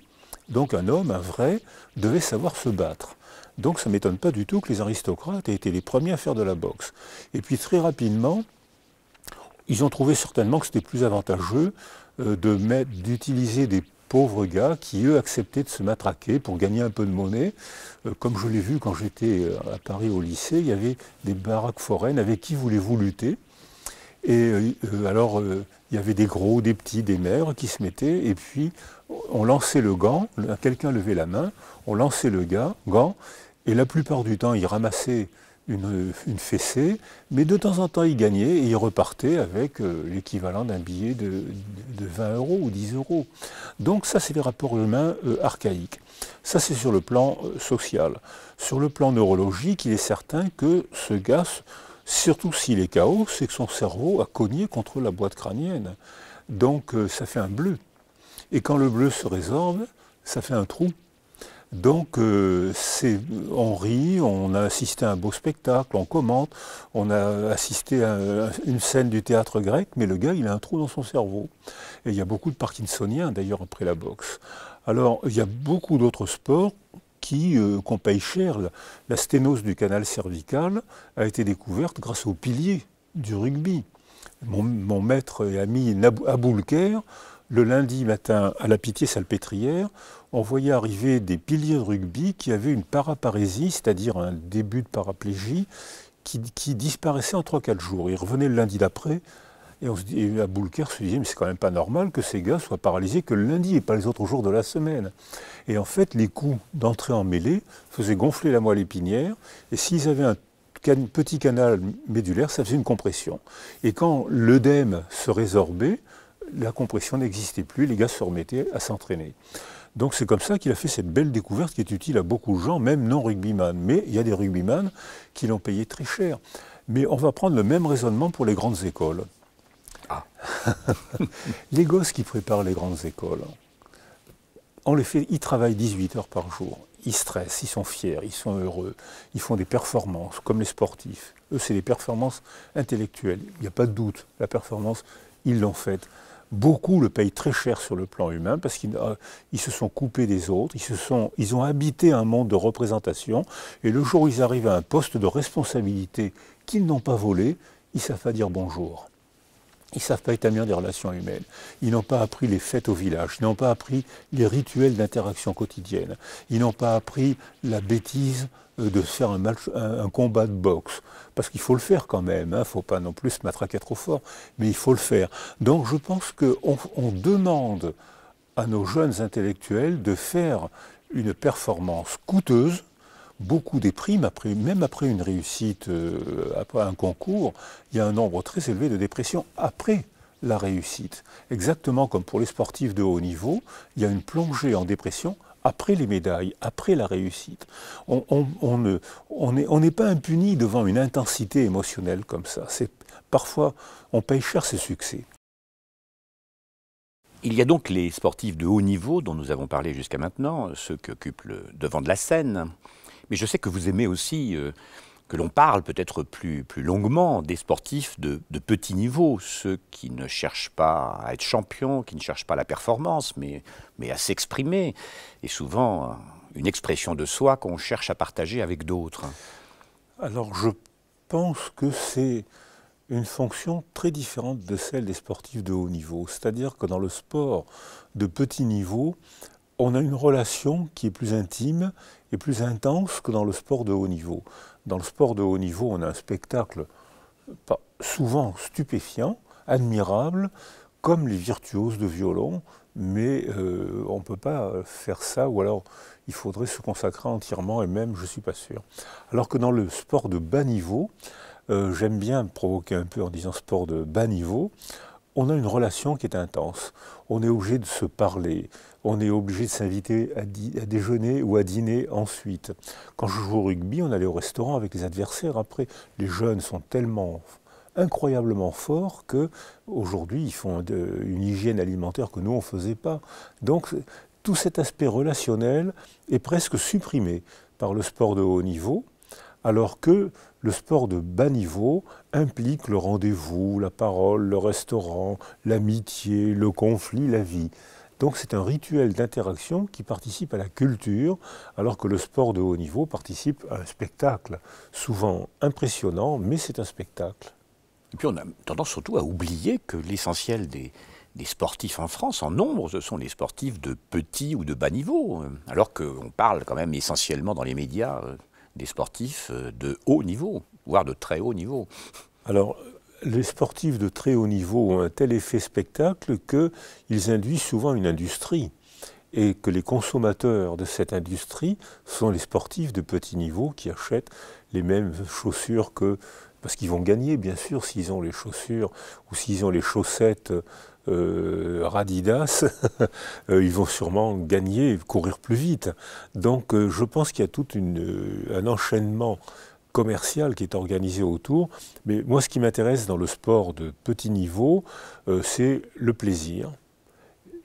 Donc un homme, un vrai, devait savoir se battre. Donc ça ne m'étonne pas du tout que les aristocrates aient été les premiers à faire de la boxe. Et puis très rapidement, ils ont trouvé certainement que c'était plus avantageux euh, mettre, d'utiliser des pauvres gars qui, eux, acceptaient de se matraquer pour gagner un peu de monnaie. Euh, comme je l'ai vu quand j'étais euh, à Paris au lycée, il y avait des baraques foraines avec qui voulez-vous lutter Et alors, il y avait des gros, des petits, des mères qui se mettaient, et puis on lançait le gant, quelqu'un levait la main, on lançait le gant, et la plupart du temps, il ramassait une, fessée, mais de temps en temps, il gagnait et il repartait avec euh, l'équivalent d'un billet de, 20 euros ou 10 euros. Donc ça, c'est les rapports humains euh, archaïques. Ça, c'est sur le plan euh, social. Sur le plan neurologique, il est certain que ce gars, surtout s'il est chaos, c'est que son cerveau a cogné contre la boîte crânienne. Donc ça fait un bleu. Et quand le bleu se résorbe, ça fait un trou. Donc euh, on rit, on a assisté à un beau spectacle, on commente, on a assisté à une scène du théâtre grec, mais le gars, il a un trou dans son cerveau. Et il y a beaucoup de Parkinsoniens d'ailleurs après la boxe. Alors il y a beaucoup d'autres sports qui euh, qu'on paye cher. La sténose du canal cervical a été découverte grâce aux piliers du rugby. Mon, mon maître et ami Aboulker le lundi matin à la pitié salpêtrière, on voyait arriver des piliers de rugby qui avaient une paraparésie, c'est-à-dire un début de paraplégie, qui, disparaissait en 3-4 jours. Ils revenaient le lundi d'après, et, on se à Boulker se disait, mais c'est quand même pas normal que ces gars soient paralysés que le lundi et pas les autres jours de la semaine. Et en fait, les coups d'entrée en mêlée faisaient gonfler la moelle épinière, et s'ils avaient un petit canal médulaire, ça faisait une compression. Et quand l'œdème se résorbait, la compression n'existait plus, les gars se remettaient à s'entraîner. Donc c'est comme ça qu'il a fait cette belle découverte qui est utile à beaucoup de gens, même non rugbyman. Mais il y a des rugbyman qui l'ont payé très cher. Mais on va prendre le même raisonnement pour les grandes écoles. Ah. <laughs> les gosses qui préparent les grandes écoles, en effet, ils travaillent 18 heures par jour. Ils stressent, ils sont fiers, ils sont heureux, ils font des performances comme les sportifs. Eux, c'est des performances intellectuelles. Il n'y a pas de doute. La performance, ils l'ont faite. Beaucoup le payent très cher sur le plan humain parce qu'ils euh, se sont coupés des autres, ils, ils ont habité un monde de représentation et le jour où ils arrivent à un poste de responsabilité qu'ils n'ont pas volé, ils savent pas dire bonjour. Ils ne savent pas établir des relations humaines. Ils n'ont pas appris les fêtes au village. Ils n'ont pas appris les rituels d'interaction quotidienne. Ils n'ont pas appris la bêtise de faire un, combat de boxe. Parce qu'il faut le faire quand même, il hein. ne faut pas non plus se matraquer trop fort, mais il faut le faire. Donc je pense qu'on on demande à nos jeunes intellectuels de faire une performance coûteuse, beaucoup des primes, après, même après une réussite, euh, après un concours, il y a un nombre très élevé de dépressions après la réussite. Exactement comme pour les sportifs de haut niveau, il y a une plongée en dépression après les médailles, après la réussite. On, n'est pas impuni devant une intensité émotionnelle comme ça. Parfois, on paye cher ses succès. Il y a donc les sportifs de haut niveau dont nous avons parlé jusqu'à maintenant, ceux qui occupent le devant de la scène. Mais je sais que vous aimez aussi... Euh, que l'on parle peut-être plus, plus longuement des sportifs de, de, petit niveau, ceux qui ne cherchent pas à être champions, qui ne cherchent pas la performance, mais, mais à s'exprimer, et souvent une expression de soi qu'on cherche à partager avec d'autres. Alors je pense que c'est une fonction très différente de celle des sportifs de haut niveau, c'est-à-dire que dans le sport de petit niveau, on a une relation qui est plus intime et plus intense que dans le sport de haut niveau dans le sport de haut niveau, on a un spectacle souvent stupéfiant, admirable, comme les virtuoses de violon, mais euh, on ne peut pas faire ça, ou alors il faudrait se consacrer entièrement, et même, je ne suis pas sûr. Alors que dans le sport de bas niveau, euh, j'aime bien provoquer un peu en disant sport de bas niveau, on a une relation qui est intense. On est obligé de se parler, on est obligé de s'inviter à, déjeuner ou à dîner ensuite. Quand je joue au rugby, on allait au restaurant avec les adversaires. Après, les jeunes sont tellement incroyablement forts que aujourd'hui ils font une hygiène alimentaire que nous on ne faisait pas. Donc tout cet aspect relationnel est presque supprimé par le sport de haut niveau, alors que le sport de bas niveau implique le rendez-vous, la parole, le restaurant, l'amitié, le conflit, la vie. Donc c'est un rituel d'interaction qui participe à la culture, alors que le sport de haut niveau participe à un spectacle, souvent impressionnant, mais c'est un spectacle. Et puis on a tendance surtout à oublier que l'essentiel des, sportifs en France, en nombre, ce sont les sportifs de petit ou de bas niveau, euh, alors qu'on parle quand même essentiellement dans les médias euh, des sportifs euh, de haut niveau, voire de très haut niveau. Alors, les sportifs de très haut niveau ont un tel effet spectacle qu'ils induisent souvent une industrie et que les consommateurs de cette industrie sont les sportifs de petit niveau qui achètent les mêmes chaussures que... Parce qu'ils vont gagner, bien sûr, s'ils ont les chaussures ou s'ils ont les chaussettes euh, Radidas, <laughs> euh, ils vont sûrement gagner, courir plus vite. Donc euh, je pense qu'il y a tout euh, un enchaînement commercial qui est organisé autour. Mais moi, ce qui m'intéresse dans le sport de petit niveau, euh, c'est le plaisir,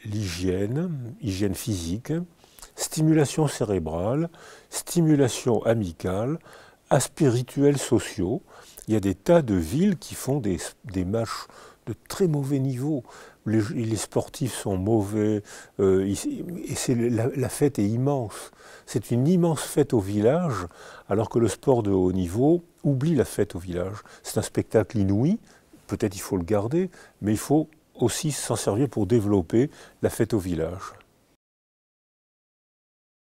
l'hygiène, hygiène physique, stimulation cérébrale, stimulation amicale, aspirituels sociaux. Il y a des tas de villes qui font des, des matchs de très mauvais niveau les, sportifs sont mauvais, euh, et la, la, fête est immense. C'est une immense fête au village, alors que le sport de haut niveau oublie la fête au village. C'est un spectacle inouï, peut-être il faut le garder, mais il faut aussi s'en servir pour développer la fête au village.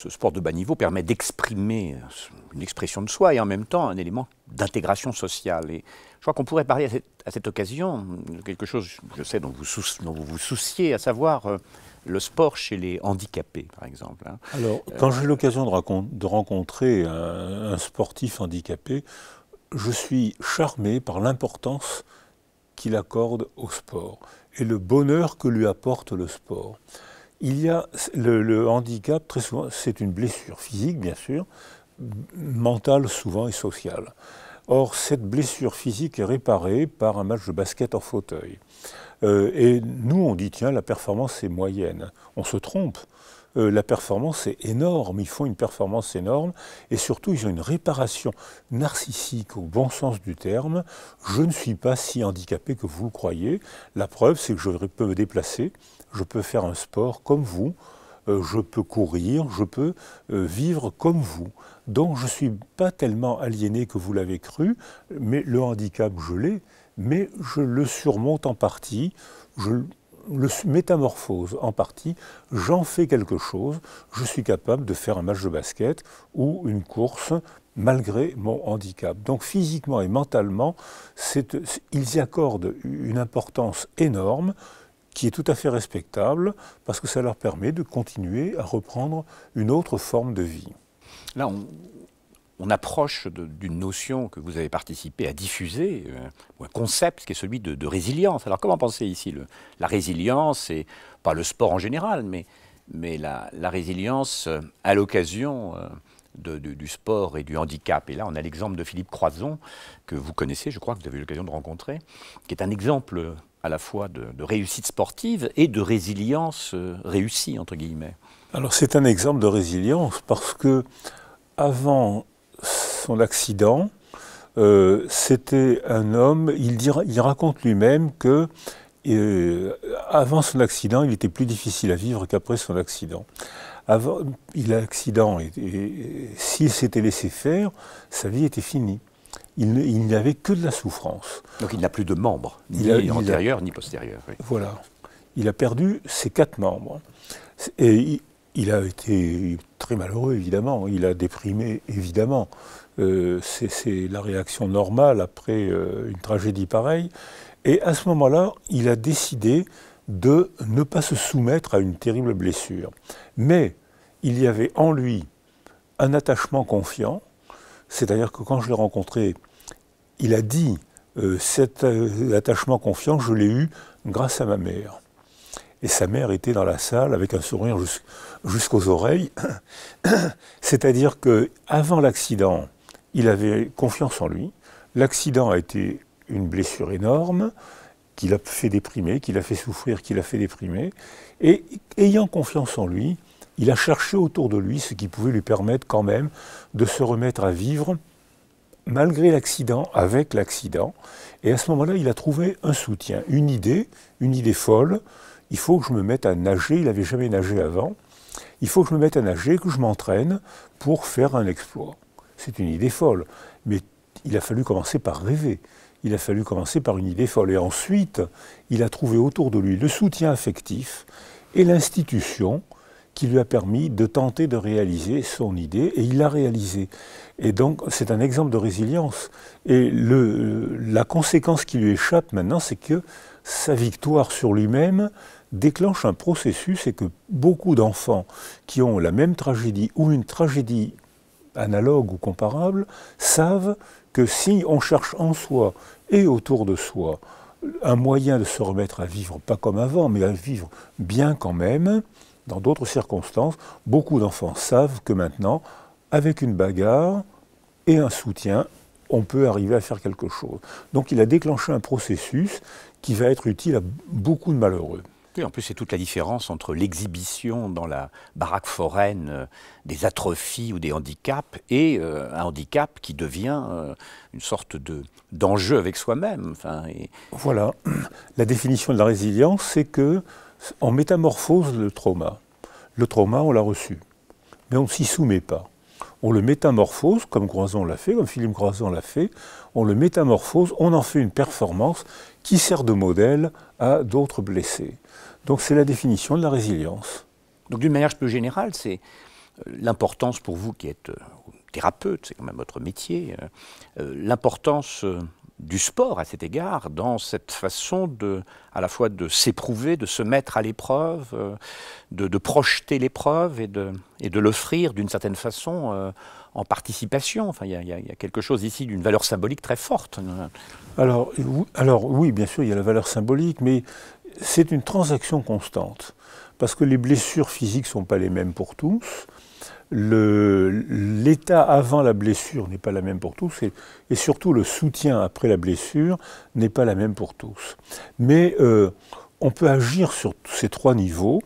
Ce sport de bas niveau permet d'exprimer une expression de soi et en même temps un élément d'intégration sociale. Et je crois qu'on pourrait parler à cette, occasion de quelque chose, je sais, dont vous, vous souciez, à savoir euh, le sport chez les handicapés, par exemple. Hein. Alors, euh, quand j'ai l'occasion de, rencontrer euh, un, sportif handicapé, je suis charmé par l'importance qu'il accorde au sport et le bonheur que lui apporte le sport. Il y a le handicap, très souvent, c'est une blessure physique, bien sûr, mentale souvent et sociale. Or, cette blessure physique est réparée par un match de basket en fauteuil. Euh, et nous, on dit, tiens, la performance est moyenne. On se trompe. Euh, la performance est énorme, ils font une performance énorme, et surtout ils ont une réparation narcissique au bon sens du terme. Je ne suis pas si handicapé que vous le croyez. La preuve, c'est que je peux me déplacer, je peux faire un sport comme vous, euh, je peux courir, je peux vivre comme vous. Donc je ne suis pas tellement aliéné que vous l'avez cru, mais le handicap, je l'ai, mais je le surmonte en partie, je le métamorphose en partie, j'en fais quelque chose, je suis capable de faire un match de basket ou une course malgré mon handicap. Donc physiquement et mentalement, ils y accordent une importance énorme qui est tout à fait respectable parce que ça leur permet de continuer à reprendre une autre forme de vie là, on, approche d'une notion que vous avez participé à diffuser, euh, un concept qui est celui de, résilience. Alors comment penser ici le, La résilience, et pas le sport en général, mais, mais la, résilience euh, à l'occasion euh, du sport et du handicap. Et là, on a l'exemple de Philippe Croison, que vous connaissez, je crois que vous avez eu l'occasion de rencontrer, qui est un exemple à la fois de, de réussite sportive et de résilience réussie, entre guillemets. Alors c'est un exemple de résilience parce que avant son accident, euh, c'était un homme, il, il raconte lui-même que euh, avant son accident, il était plus difficile à vivre qu'après son accident. Avant, il a et, s'il s'était laissé faire, sa vie était finie. Il, il n'avait que de la souffrance. Donc il n'a plus de membres, ni antérieurs, ni postérieurs. Voilà. Il a perdu ses quatre membres. Et il a été très malheureux, évidemment. Il a déprimé, évidemment. Euh, c'est la réaction normale après euh, une tragédie pareille. Et à ce moment-là, il a décidé de ne pas se soumettre à une terrible blessure. Mais il y avait en lui un attachement confiant, c'est-à-dire que quand je l'ai rencontré, il a dit euh, cet attachement confiant, je l'ai eu grâce à ma mère et sa mère était dans la salle avec un sourire jusqu'aux oreilles. <coughs> C'est-à-dire que avant l'accident, il avait confiance en lui. L'accident a été une blessure énorme qui l'a fait déprimer, qui l'a fait souffrir, qui l'a fait déprimer. Et ayant confiance en lui, il a cherché autour de lui ce qui pouvait lui permettre quand même de se remettre à vivre malgré l'accident, avec l'accident. Et à ce moment-là, il a trouvé un soutien, une idée, une idée folle, il faut que je me mette à nager, il n'avait jamais nagé avant, il faut que je me mette à nager, que je m'entraîne pour faire un exploit. C'est une idée folle, mais il a fallu commencer par rêver, il a fallu commencer par une idée folle, et ensuite, il a trouvé autour de lui le soutien affectif et l'institution qui lui a permis de tenter de réaliser son idée, et il l'a réalisée. Et donc, c'est un exemple de résilience. Et la conséquence qui lui échappe maintenant, c'est que sa victoire sur lui-même déclenche un processus et que beaucoup d'enfants qui ont la même tragédie ou une tragédie analogue ou comparable savent que si on cherche en soi et autour de soi un moyen de se remettre à vivre, pas comme avant, mais à vivre bien quand même, dans d'autres circonstances, beaucoup d'enfants savent que maintenant, avec une bagarre et un soutien, on peut arriver à faire quelque chose. Donc il a déclenché un processus qui va être utile à beaucoup de malheureux. Et en plus, c'est toute la différence entre l'exhibition dans la baraque foraine euh, des atrophies ou des handicaps et euh, un handicap qui devient euh, une sorte de d'enjeu avec soi-même. Voilà. La définition de la résilience, c'est que on métamorphose le trauma. Le trauma, on l'a reçu, mais on ne s'y soumet pas. On le métamorphose, comme Croison l'a fait, comme Philippe Croison l'a fait, on le métamorphose, on en fait une performance qui sert de modèle à d'autres blessés. Donc c'est la définition de la résilience. Donc d'une manière plus générale, c'est euh, l'importance pour vous qui êtes euh, thérapeute, c'est quand même votre métier, euh, l'importance du sport à cet égard, dans cette façon de, à la fois de s'éprouver, de se mettre à l'épreuve, de, projeter l'épreuve et de, l'offrir d'une certaine façon en participation. Enfin, il y, a quelque chose ici d'une valeur symbolique très forte. Alors, alors oui, bien sûr, il y a la valeur symbolique, mais c'est une transaction constante. Parce que les blessures physiques ne sont pas les mêmes pour tous. L'état avant la blessure n'est pas la même pour tous. Et, surtout, le soutien après la blessure n'est pas la même pour tous. Mais euh, on peut agir sur ces trois niveaux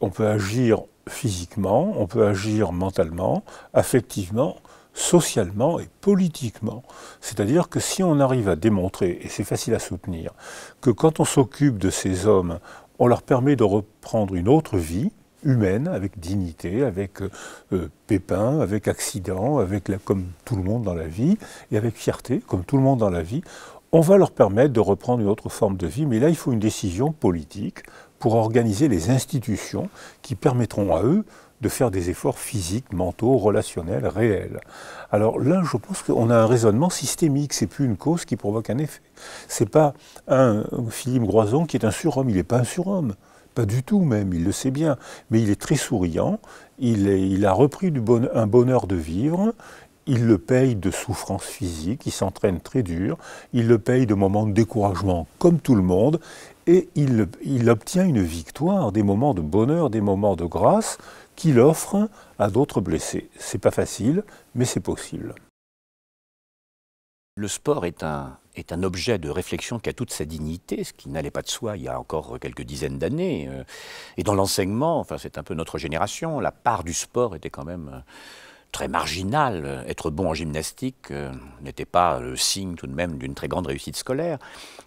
on peut agir physiquement, on peut agir mentalement, affectivement, socialement et politiquement. C'est-à-dire que si on arrive à démontrer, et c'est facile à soutenir, que quand on s'occupe de ces hommes, on leur permet de reprendre une autre vie, humaine, avec dignité, avec pépin, euh, pépins, avec accident, avec comme tout le monde dans la vie, et avec fierté, comme tout le monde dans la vie, on va leur permettre de reprendre une autre forme de vie. Mais là, il faut une décision politique, pour organiser les institutions qui permettront à eux de faire des efforts physiques, mentaux, relationnels, réels. Alors là, je pense qu'on a un raisonnement systémique, c'est plus une cause qui provoque un effet. C'est pas un Philippe Groison qui est un surhomme, il n'est pas un surhomme. Pas du tout même, il le sait bien, mais il est très souriant, il, a repris du un bonheur de vivre, il le paye de souffrances physiques, il s'entraîne très dur, il le paye de moments de découragement comme tout le monde, et il, obtient une victoire, des moments de bonheur, des moments de grâce qu'il offre à d'autres blessés. C'est pas facile, mais c'est possible. Le sport est un, est un objet de réflexion qui a toute sa dignité, ce qui n'allait pas de soi il y a encore quelques dizaines d'années. Euh, et dans l'enseignement, enfin c'est un peu notre génération, la part du sport était quand même euh, très marginal. Euh, être bon en gymnastique euh, n'était pas le signe tout de même d'une très grande réussite scolaire.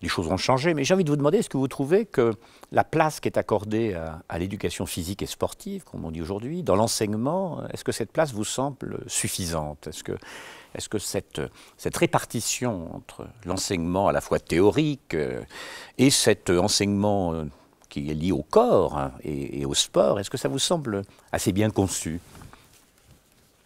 Les choses ont changé, mais j'ai envie de vous demander, est-ce que vous trouvez que la place qui est accordée à, l'éducation physique et sportive, comme on dit aujourd'hui, dans l'enseignement, est-ce que cette place vous semble suffisante Est-ce que, cette, répartition entre l'enseignement à la fois théorique euh, et cet enseignement qui est lié au corps hein, et au sport, est-ce que ça vous semble assez bien conçu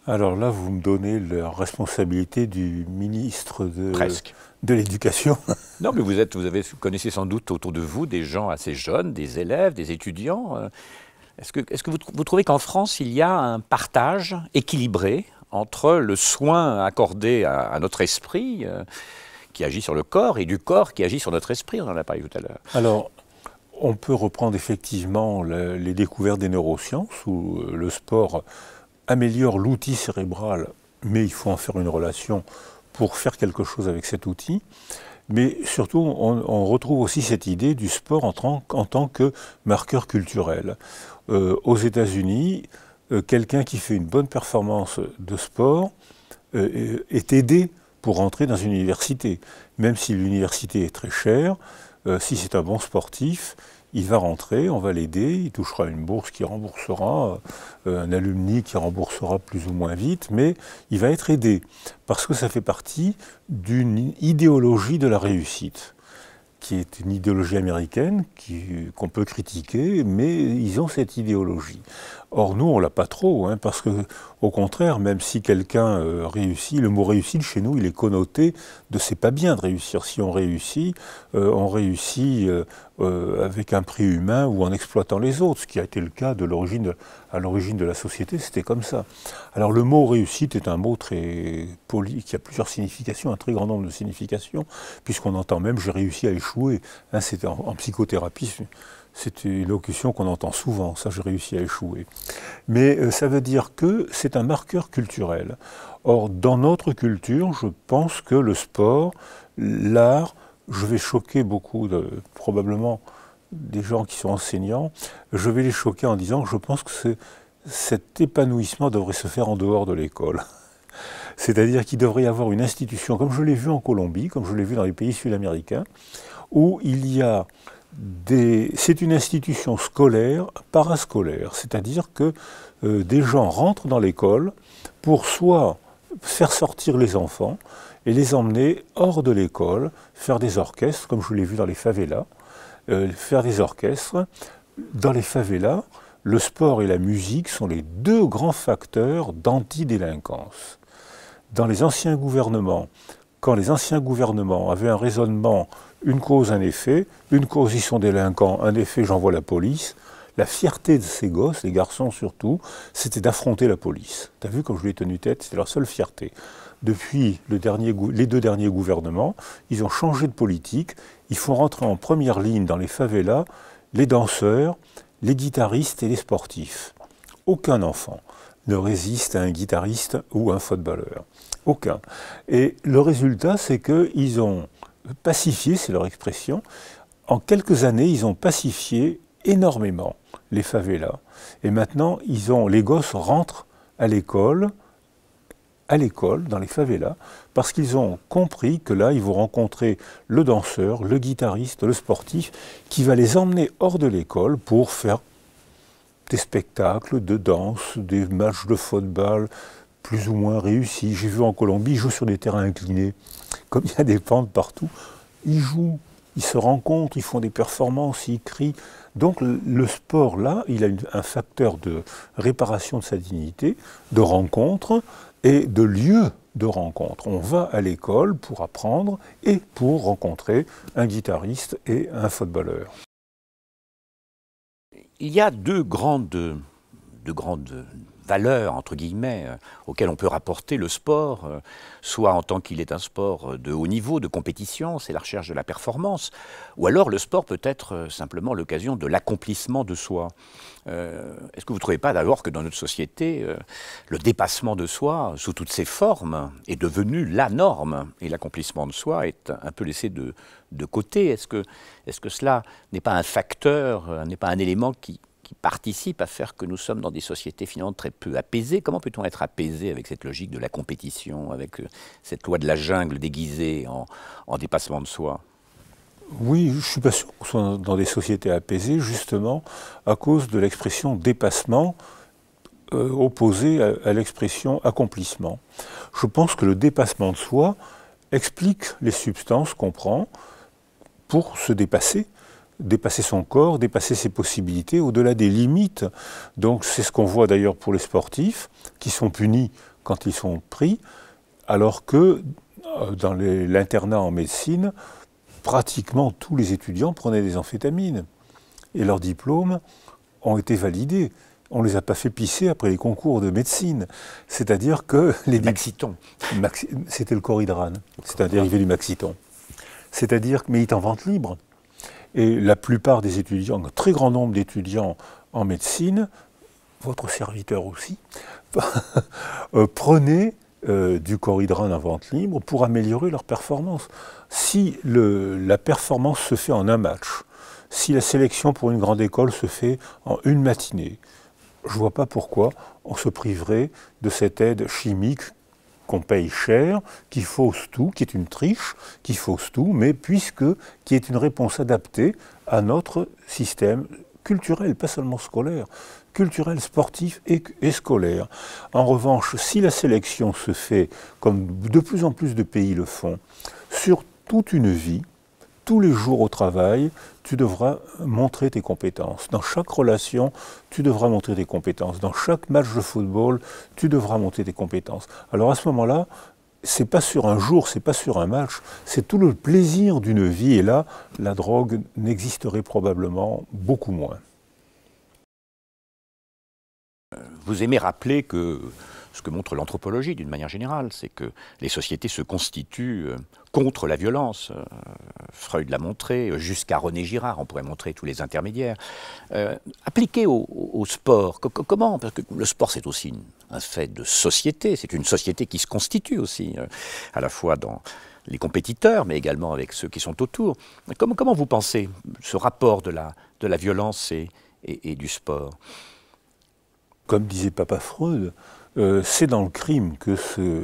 alors là, vous me donnez la responsabilité du ministre de, l'Éducation. <laughs> non, mais vous, êtes, vous, avez, connaissez sans doute autour de vous des gens assez jeunes, des élèves, des étudiants. Euh. Est-ce que, est que vous, trouvez qu'en France, il y a un partage équilibré entre le soin accordé à, notre esprit euh, qui agit sur le corps et du corps qui agit sur notre esprit, on en a parlé tout à l'heure. Alors, on peut reprendre effectivement les découvertes des neurosciences ou euh, le sport améliore l'outil cérébral, mais il faut en faire une relation pour faire quelque chose avec cet outil. Mais surtout, on, retrouve aussi cette idée du sport en, tant, tant que marqueur culturel. Euh, aux États-Unis, euh, quelqu'un qui fait une bonne performance de sport euh, est aidé pour entrer dans une université. Même si l'université est très chère, si c'est un bon sportif, il va rentrer, on va l'aider, il touchera une bourse qui remboursera, euh, un alumni qui remboursera plus ou moins vite, mais il va être aidé parce que ça fait partie d'une idéologie de la réussite qui est une idéologie américaine qu'on peut critiquer, mais ils ont cette idéologie. Or, nous, on l'a pas trop, hein, parce que, au contraire, même si quelqu'un euh, réussit, le mot réussite chez nous, il est connoté de c'est pas bien de réussir. Si on réussit, euh, on réussit euh, avec un prix humain ou en exploitant les autres, ce qui a été le cas à l'origine de la société, c'était comme ça. Alors, le mot réussite est un mot très poli, qui a plusieurs significations, un très grand nombre de significations, puisqu'on entend même j'ai réussi à échouer. Hein, en, en psychothérapie, c'est une locution qu'on entend souvent, ça j'ai réussi à échouer. Mais euh, ça veut dire que c'est un marqueur culturel. Or, dans notre culture, je pense que le sport, l'art, je vais choquer beaucoup, probablement des gens qui sont enseignants, je vais les choquer en disant que je pense que cet épanouissement devrait se faire en dehors de l'école. <laughs> C'est-à-dire qu'il devrait y avoir une institution, comme je l'ai vu en Colombie, comme je l'ai vu dans les pays sud-américains, où il y a c'est une institution scolaire parascolaire, c'est-à-dire que euh, des gens rentrent dans l'école pour soit faire sortir les enfants et les emmener hors de l'école, faire des orchestres, comme je l'ai vu dans les favelas, euh, faire des orchestres. Dans les favelas, le sport et la musique sont les deux grands facteurs d'antidélinquance. Dans les anciens gouvernements, quand les anciens gouvernements avaient un raisonnement une cause, un effet. Une cause, ils sont délinquants. Un effet, j'envoie la police. La fierté de ces gosses, les garçons surtout, c'était d'affronter la police. T'as vu quand je lui ai tenu tête, c'était leur seule fierté. Depuis le dernier, les deux derniers gouvernements, ils ont changé de politique. Ils font rentrer en première ligne dans les favelas les danseurs, les guitaristes et les sportifs. Aucun enfant ne résiste à un guitariste ou un footballeur. Aucun. Et le résultat, c'est qu'ils ont pacifié, c'est leur expression. En quelques années, ils ont pacifié énormément les favelas. Et maintenant, ils ont, les gosses rentrent à l'école, à l'école, dans les favelas, parce qu'ils ont compris que là, ils vont rencontrer le danseur, le guitariste, le sportif, qui va les emmener hors de l'école pour faire des spectacles de danse, des matchs de football, plus ou moins réussi. J'ai vu en Colombie, ils jouent sur des terrains inclinés. Comme il y a des pentes partout, ils jouent, ils se rencontrent, ils font des performances, ils crient. Donc le sport, là, il a un facteur de réparation de sa dignité, de rencontre et de lieu de rencontre. On va à l'école pour apprendre et pour rencontrer un guitariste et un footballeur. Il y a deux grandes, deux grandes valeur, entre guillemets, euh, auxquelles on peut rapporter le sport, euh, soit en tant qu'il est un sport euh, de haut niveau, de compétition, c'est la recherche de la performance, ou alors le sport peut être simplement l'occasion de l'accomplissement de soi. Est-ce que vous ne trouvez pas d'abord que dans notre société, le dépassement de soi, sous toutes ses formes, est devenu la norme et l'accomplissement de soi est un peu laissé de, de côté Est-ce que, est -ce que cela n'est pas un facteur, n'est pas un élément qui, qui participent à faire que nous sommes dans des sociétés finalement très peu apaisées. Comment peut-on être apaisé avec cette logique de la compétition, avec euh, cette loi de la jungle déguisée en, dépassement de soi oui, je ne suis pas sûr qu'on soit dans des sociétés apaisées, justement, à cause de l'expression dépassement euh, opposée à l'expression accomplissement. Je pense que le dépassement de soi explique les substances qu'on prend pour se dépasser, dépasser son corps, dépasser ses possibilités au-delà des limites. Donc c'est ce qu'on voit d'ailleurs pour les sportifs qui sont punis quand ils sont pris, alors que euh, dans l'internat en médecine, pratiquement tous les étudiants prenaient des amphétamines et leurs diplômes ont été validés. On ne les a pas fait pisser après les concours de médecine. C'est-à-dire que les. Maxiton. C'était le chorhydrane. C'est un dérivé du maxiton. C'est-à-dire que. Mais en vente libre et la plupart des étudiants, un très grand nombre d'étudiants en médecine, votre serviteur aussi, <laughs> euh, prenaient euh, du corridran en vente libre pour améliorer leur performance. Si la performance se fait en un match, si la sélection pour une grande école se fait en une matinée, je ne vois pas pourquoi on se priverait de cette aide chimique qu'on paye cher, qui fausse tout, qui est une triche, qui fausse tout, mais puisque qui est une réponse adaptée à notre système culturel, pas seulement scolaire, culturel, sportif et, et, scolaire. En revanche, si la sélection se fait, comme de plus en plus de pays le font, sur toute une vie, tous les jours au travail, tu devras montrer tes compétences. Dans chaque relation, tu devras montrer tes compétences. Dans chaque match de football, tu devras montrer tes compétences. Alors à ce moment-là, ce n'est pas sur un jour, c'est pas sur un match, c'est tout le plaisir d'une vie. Et là, la drogue n'existerait probablement beaucoup moins. Vous aimez rappeler que ce que montre l'anthropologie d'une manière générale, c'est que les sociétés se constituent euh, contre la violence. Euh, Freud l'a montré, jusqu'à René Girard, on pourrait montrer tous les intermédiaires. Euh, appliqué au, sport, comment Parce que le sport, c'est aussi un fait de société, c'est une société qui se constitue aussi, euh, à la fois dans les compétiteurs, mais également avec ceux qui sont autour. Comment, vous pensez ce rapport de la, violence et du sport Comme disait Papa Freud, euh, c'est dans le crime que se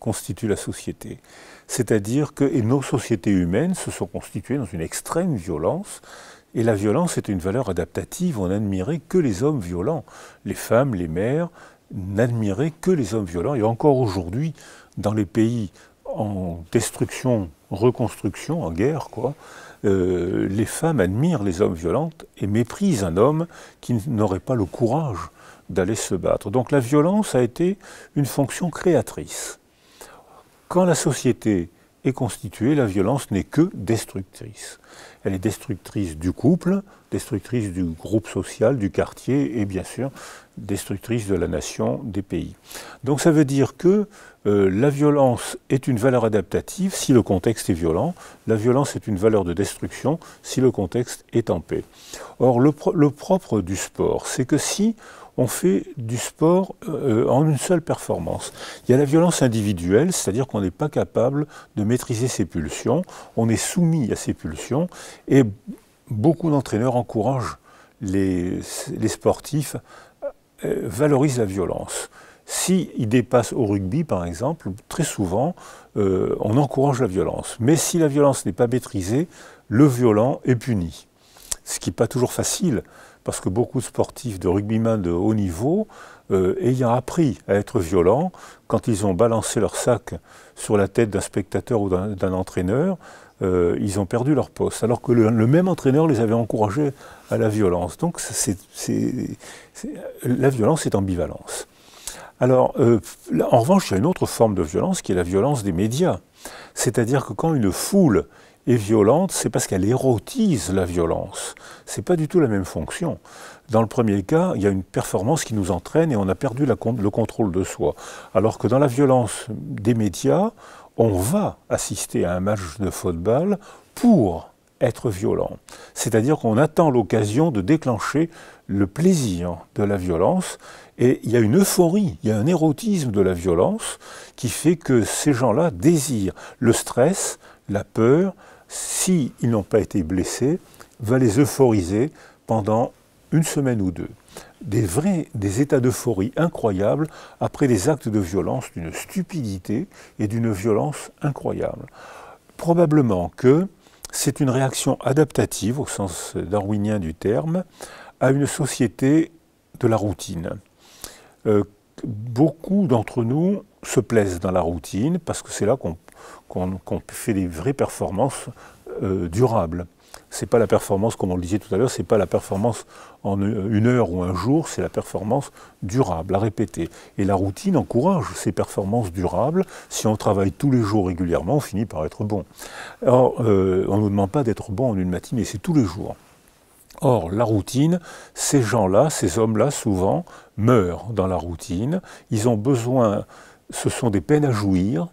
constitue la société. C'est-à-dire que nos sociétés humaines se sont constituées dans une extrême violence, et la violence est une valeur adaptative. On n'admirait que les hommes violents. Les femmes, les mères n'admiraient que les hommes violents. Et encore aujourd'hui, dans les pays en destruction, reconstruction, en guerre, quoi, euh, les femmes admirent les hommes violents et méprisent un homme qui n'aurait pas le courage d'aller se battre. Donc la violence a été une fonction créatrice. Quand la société est constituée, la violence n'est que destructrice. Elle est destructrice du couple, destructrice du groupe social, du quartier et bien sûr destructrice de la nation, des pays. Donc ça veut dire que euh, la violence est une valeur adaptative si le contexte est violent, la violence est une valeur de destruction si le contexte est en paix. Or le propre du sport, c'est que si on fait du sport euh, en une seule performance. Il y a la violence individuelle, c'est-à-dire qu'on n'est pas capable de maîtriser ses pulsions, on est soumis à ses pulsions, et beaucoup d'entraîneurs encouragent les, sportifs, euh, valorisent la violence. S'ils dépasse dépassent au rugby, par exemple, très souvent, euh, on encourage la violence. Mais si la violence n'est pas maîtrisée, le violent est puni. Ce qui n'est pas toujours facile parce que beaucoup de sportifs, de rugbyman de haut niveau, euh, ayant appris à être violents, quand ils ont balancé leur sac sur la tête d'un spectateur ou d'un entraîneur, euh, ils ont perdu leur poste, alors que le, même entraîneur les avait encouragés à la violence. Donc la violence est ambivalence. Alors, euh, en revanche, il y a une autre forme de violence qui est la violence des médias. C'est-à-dire que quand une foule est violente, c'est parce qu'elle érotise la violence. C'est pas du tout la même fonction. Dans le premier cas, il y a une performance qui nous entraîne et on a perdu la, le contrôle de soi. Alors que dans la violence des médias, on va assister à un match de football pour être violent. C'est-à-dire qu'on attend l'occasion de déclencher le plaisir de la violence et il y a une euphorie, il y a un érotisme de la violence qui fait que ces gens-là désirent le stress, la peur, s'ils n'ont pas été blessés, va les euphoriser pendant une semaine ou deux. Des vrais, des états d'euphorie incroyables après des actes de violence d'une stupidité et d'une violence incroyable. Probablement que c'est une réaction adaptative, au sens darwinien du terme, à une société de la routine. Euh, beaucoup d'entre nous se plaisent dans la routine parce que c'est là qu'on qu'on fait des vraies performances euh, durables. Ce n'est pas la performance, comme on le disait tout à l'heure, ce n'est pas la performance en e, une heure ou un jour, c'est la performance durable, à répéter. Et la routine encourage ces performances durables. Si on travaille tous les jours régulièrement, on finit par être bon. Or, euh, on ne nous demande pas d'être bon en une matinée, c'est tous les jours. Or, la routine, ces gens-là, ces hommes-là, souvent, meurent dans la routine. Ils ont besoin, ce sont des peines à jouir,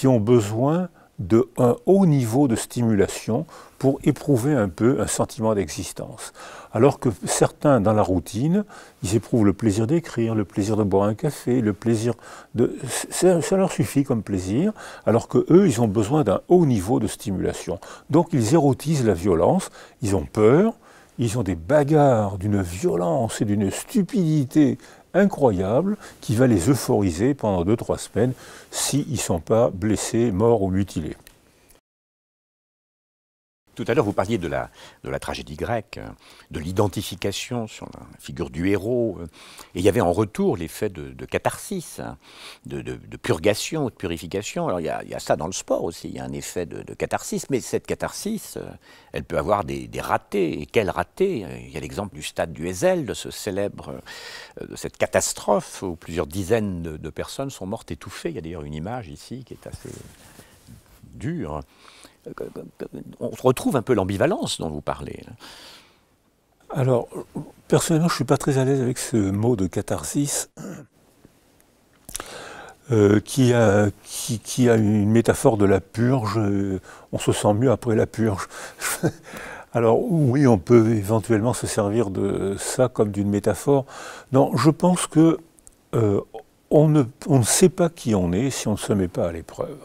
qui ont besoin de un haut niveau de stimulation pour éprouver un peu un sentiment d'existence. Alors que certains, dans la routine, ils éprouvent le plaisir d'écrire, le plaisir de boire un café, le plaisir de... Ça, ça leur suffit comme plaisir, alors que eux, ils ont besoin d'un haut niveau de stimulation. Donc ils érotisent la violence, ils ont peur, ils ont des bagarres d'une violence et d'une stupidité incroyable qui va les euphoriser pendant 2-3 semaines s'ils ne sont pas blessés, morts ou mutilés. Tout à l'heure, vous parliez de la, de la tragédie grecque, de l'identification sur la figure du héros. Et il y avait en retour l'effet de, catharsis, de, purgation, de purification. Alors il y, a, ça dans le sport aussi, il y a un effet de, catharsis. Mais cette catharsis, euh, elle peut avoir des, ratés. Et quels ratés Il y a l'exemple du stade du Hesel, de ce célèbre, euh, de cette catastrophe où plusieurs dizaines de, personnes sont mortes étouffées. Il y a d'ailleurs une image ici qui est assez dure on retrouve un peu l'ambivalence dont vous parlez. Alors, personnellement, je ne suis pas très à l'aise avec ce mot de catharsis. Euh, qui, a, une métaphore de la purge, euh, on se sent mieux après la purge. <laughs> Alors oui, on peut éventuellement se servir de ça comme d'une métaphore. Non, je pense que euh, on ne sait pas qui on est si on ne se met pas à l'épreuve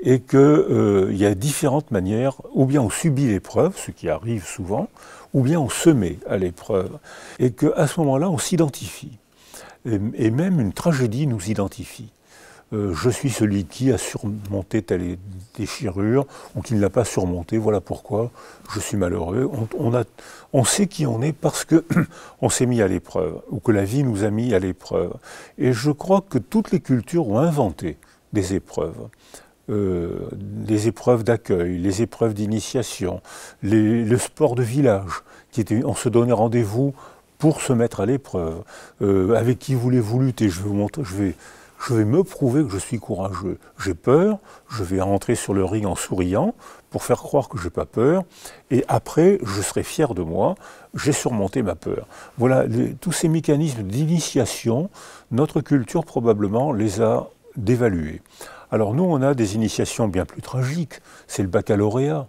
et qu'il euh, y a différentes manières, ou bien on subit l'épreuve, ce qui arrive souvent, ou bien on se met à l'épreuve, et qu'à ce moment-là, on s'identifie. Et, même une tragédie nous identifie. Euh, je suis celui qui a surmonté telle déchirure ou qui ne l'a pas surmonté, voilà pourquoi je suis malheureux. On, on sait qui on est parce qu'on <clears throat> s'est mis à l'épreuve ou que la vie nous a mis à l'épreuve. Et je crois que toutes les cultures ont inventé des épreuves. Euh, les épreuves d'accueil, les épreuves d'initiation, le sport de village, qui était, on se donnait rendez-vous pour se mettre à l'épreuve. Euh, avec qui voulez-vous lutter je vais, je, vais, me prouver que je suis courageux. J'ai peur, je vais rentrer sur le ring en souriant pour faire croire que j'ai pas peur, et après, je serai fier de moi, j'ai surmonté ma peur. Voilà, tous ces mécanismes d'initiation, notre culture probablement les a dévalués. Alors nous, on a des initiations bien plus tragiques, c'est le baccalauréat.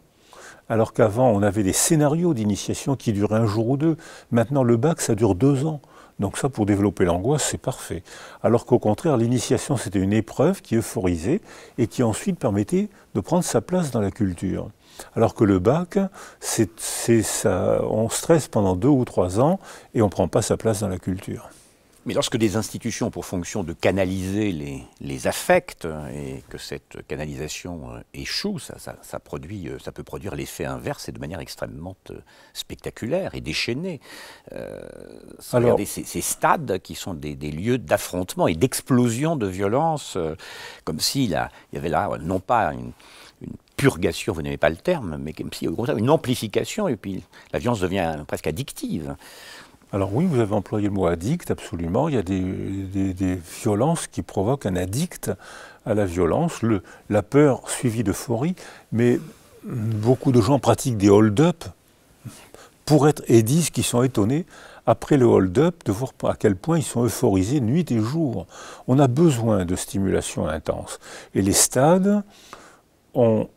Alors qu'avant, on avait des scénarios d'initiation qui duraient un jour ou deux. Maintenant, le bac, ça dure deux ans. Donc ça, pour développer l'angoisse, c'est parfait. Alors qu'au contraire, l'initiation, c'était une épreuve qui euphorisait et qui ensuite permettait de prendre sa place dans la culture. Alors que le bac, c'est, ça, on stresse pendant deux ou trois ans et on ne prend pas sa place dans la culture. Mais lorsque des institutions ont pour fonction de canaliser les, les affects euh, et que cette canalisation euh, échoue, ça, ça, produit, euh, ça peut produire l'effet inverse et de manière extrêmement spectaculaire et déchaînée. ces, stades qui sont des, des lieux d'affrontement et d'explosion de violence, comme s'il y avait là, non pas une, une purgation, vous n'aimez pas le terme, mais comme si, au contraire, une amplification, et puis la violence devient presque addictive. Alors oui, vous avez employé le mot addict, absolument. Il y a des, violences qui provoquent un addict à la violence, la peur suivie d'euphorie, mais beaucoup de gens pratiquent des hold-up pour être et disent qu'ils sont étonnés après le hold-up de voir à quel point ils sont euphorisés nuit et jour. On a besoin de stimulation intense. Et les stades ont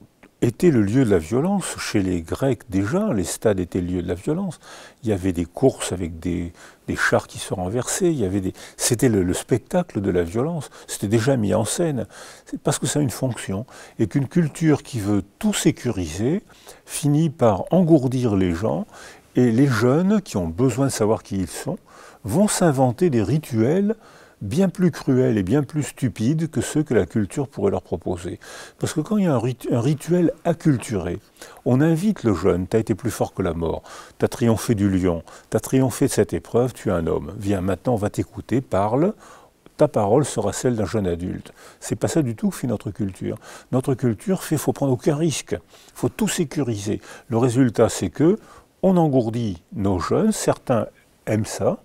était le lieu de la violence. Chez les Grecs déjà, les stades étaient le lieu de la violence. Il y avait des courses avec des, chars qui se renversaient. Il y avait des... C'était le, spectacle de la violence. C'était déjà mis en scène. parce que ça a une fonction. Et qu'une culture qui veut tout sécuriser finit par engourdir les gens. Et les jeunes qui ont besoin de savoir qui ils sont vont s'inventer des rituels bien plus cruels et bien plus stupides que ceux que la culture pourrait leur proposer. Parce que quand il y a un, rituel acculturé, on invite le jeune, tu as été plus fort que la mort, tu as triomphé du lion, tu as triomphé de cette épreuve, tu es un homme, viens maintenant, va t'écouter, parle, ta parole sera celle d'un jeune adulte. C'est pas ça du tout que fait notre culture. Notre culture fait faut prendre aucun risque, faut tout sécuriser. Le résultat c'est que on engourdit nos jeunes, certains aiment ça,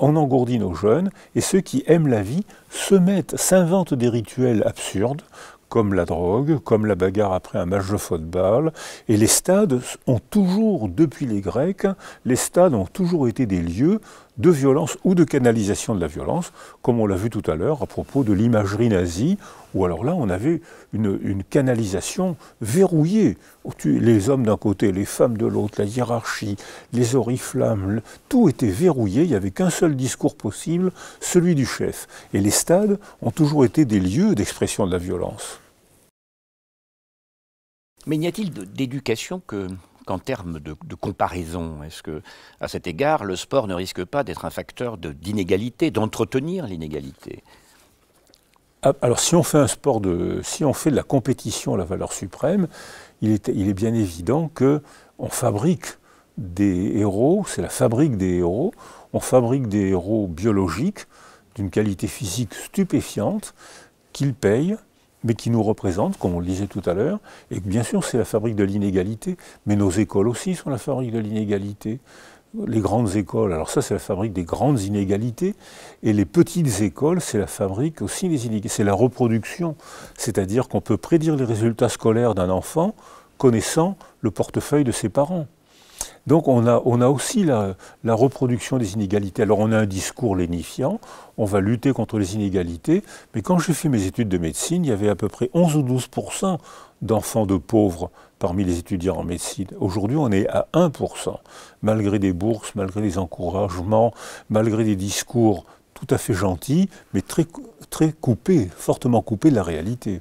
on engourdit nos jeunes, et ceux qui aiment la vie se mettent, s'inventent des rituels absurdes, comme la drogue, comme la bagarre après un match de football. Et les stades ont toujours, depuis les Grecs, les stades ont toujours été des lieux de violence ou de canalisation de la violence, comme on l'a vu tout à l'heure à propos de l'imagerie nazie, où alors là on avait une, canalisation verrouillée. Oh, les hommes d'un côté, les femmes de l'autre, la hiérarchie, les oriflammes, tout était verrouillé, il n'y avait qu'un seul discours possible, celui du chef. Et les stades ont toujours été des lieux d'expression de la violence. Mais n'y a-t-il d'éducation que en termes de, comparaison Est-ce que, à cet égard, le sport ne risque pas d'être un facteur d'inégalité, d'entretenir l'inégalité ah, alors si on fait un sport de, si on fait de la compétition la valeur suprême, il est, il est bien évident que on fabrique des héros, c'est la fabrique des héros, on fabrique des héros biologiques d'une qualité physique stupéfiante qu'ils payent mais qui nous représente, comme on le disait tout à l'heure, et bien sûr c'est la fabrique de l'inégalité, mais nos écoles aussi sont la fabrique de l'inégalité. Les grandes écoles, alors ça c'est la fabrique des grandes inégalités, et les petites écoles c'est la fabrique aussi des inégalités, c'est la reproduction, c'est-à-dire qu'on peut prédire les résultats scolaires d'un enfant connaissant le portefeuille de ses parents. Donc on a, aussi la, reproduction des inégalités. Alors on a un discours lénifiant, on va lutter contre les inégalités, mais quand j'ai fait mes études de médecine, il y avait à peu près 11 ou 12 d'enfants de pauvres parmi les étudiants en médecine. Aujourd'hui, on est à 1 malgré des bourses, malgré des encouragements, malgré des discours tout à fait gentils, mais très, très coupés, fortement coupés de la réalité.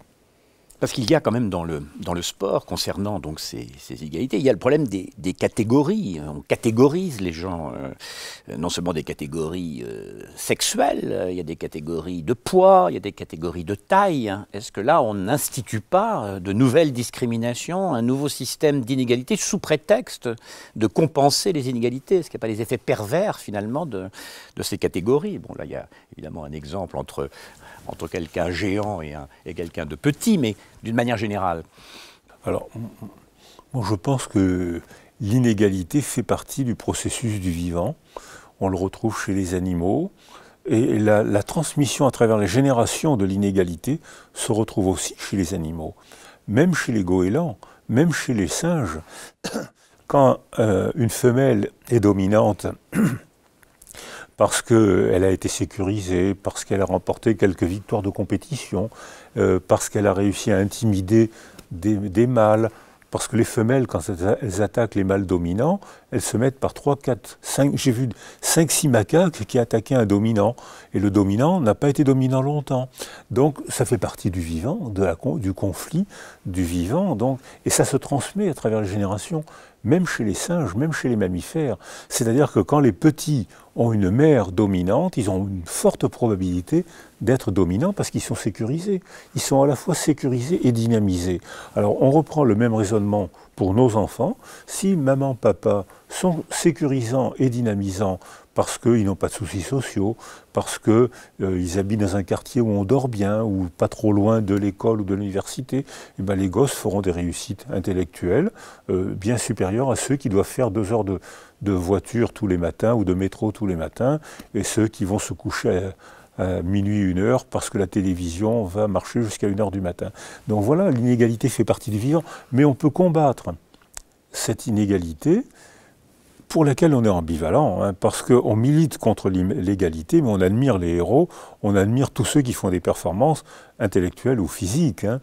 Parce qu'il y a quand même dans le, dans le sport, concernant donc ces, ces égalités, il y a le problème des, des catégories. On catégorise les gens, euh, non seulement des catégories euh, sexuelles, euh, il y a des catégories de poids, il y a des catégories de taille. Est-ce que là, on n'institue pas de nouvelles discriminations, un nouveau système d'inégalités sous prétexte de compenser les inégalités Est-ce qu'il n'y a pas les effets pervers, finalement, de, de ces catégories Bon, là, il y a évidemment un exemple entre entre quelqu'un géant et, quelqu'un de petit, mais d'une manière générale Alors, je pense que l'inégalité fait partie du processus du vivant. On le retrouve chez les animaux. Et la, transmission à travers les générations de l'inégalité se retrouve aussi chez les animaux, même chez les goélands, même chez les singes. <coughs> Quand euh, une femelle est dominante parce qu'elle euh, a été sécurisée, parce qu'elle a remporté quelques victoires de compétition, euh, parce qu'elle a réussi à intimider des, mâles, parce que les femelles, quand elles attaquent les mâles dominants, elles se mettent par 3, 4, 5, j'ai vu 5, six macaques qui attaquaient un dominant, et le dominant n'a pas été dominant longtemps. Donc ça fait partie du vivant, du conflit du vivant, donc, et ça se transmet à travers les générations, même chez les singes, même chez les mammifères. C'est-à-dire que quand les petits ont une mère dominante, ils ont une forte probabilité d'être dominants parce qu'ils sont sécurisés. Ils sont à la fois sécurisés et dynamisés. Alors on reprend le même raisonnement pour nos enfants, si maman, papa sont sécurisants et dynamisants parce qu'ils n'ont pas de soucis sociaux, parce qu'ils euh, habitent dans un quartier où on dort bien, ou pas trop loin de l'école ou de l'université, eh ben, les gosses feront des réussites intellectuelles euh, bien supérieures à ceux qui doivent faire deux heures de, de voiture tous les matins ou de métro tous les matins, et ceux qui vont se coucher à minuit, une heure, parce que la télévision va marcher jusqu'à une heure du matin. Donc voilà, l'inégalité fait partie du vivant, mais on peut combattre cette inégalité pour laquelle on est ambivalent, hein, parce qu'on milite contre l'égalité, mais on admire les héros, on admire tous ceux qui font des performances intellectuelles ou physiques. Hein.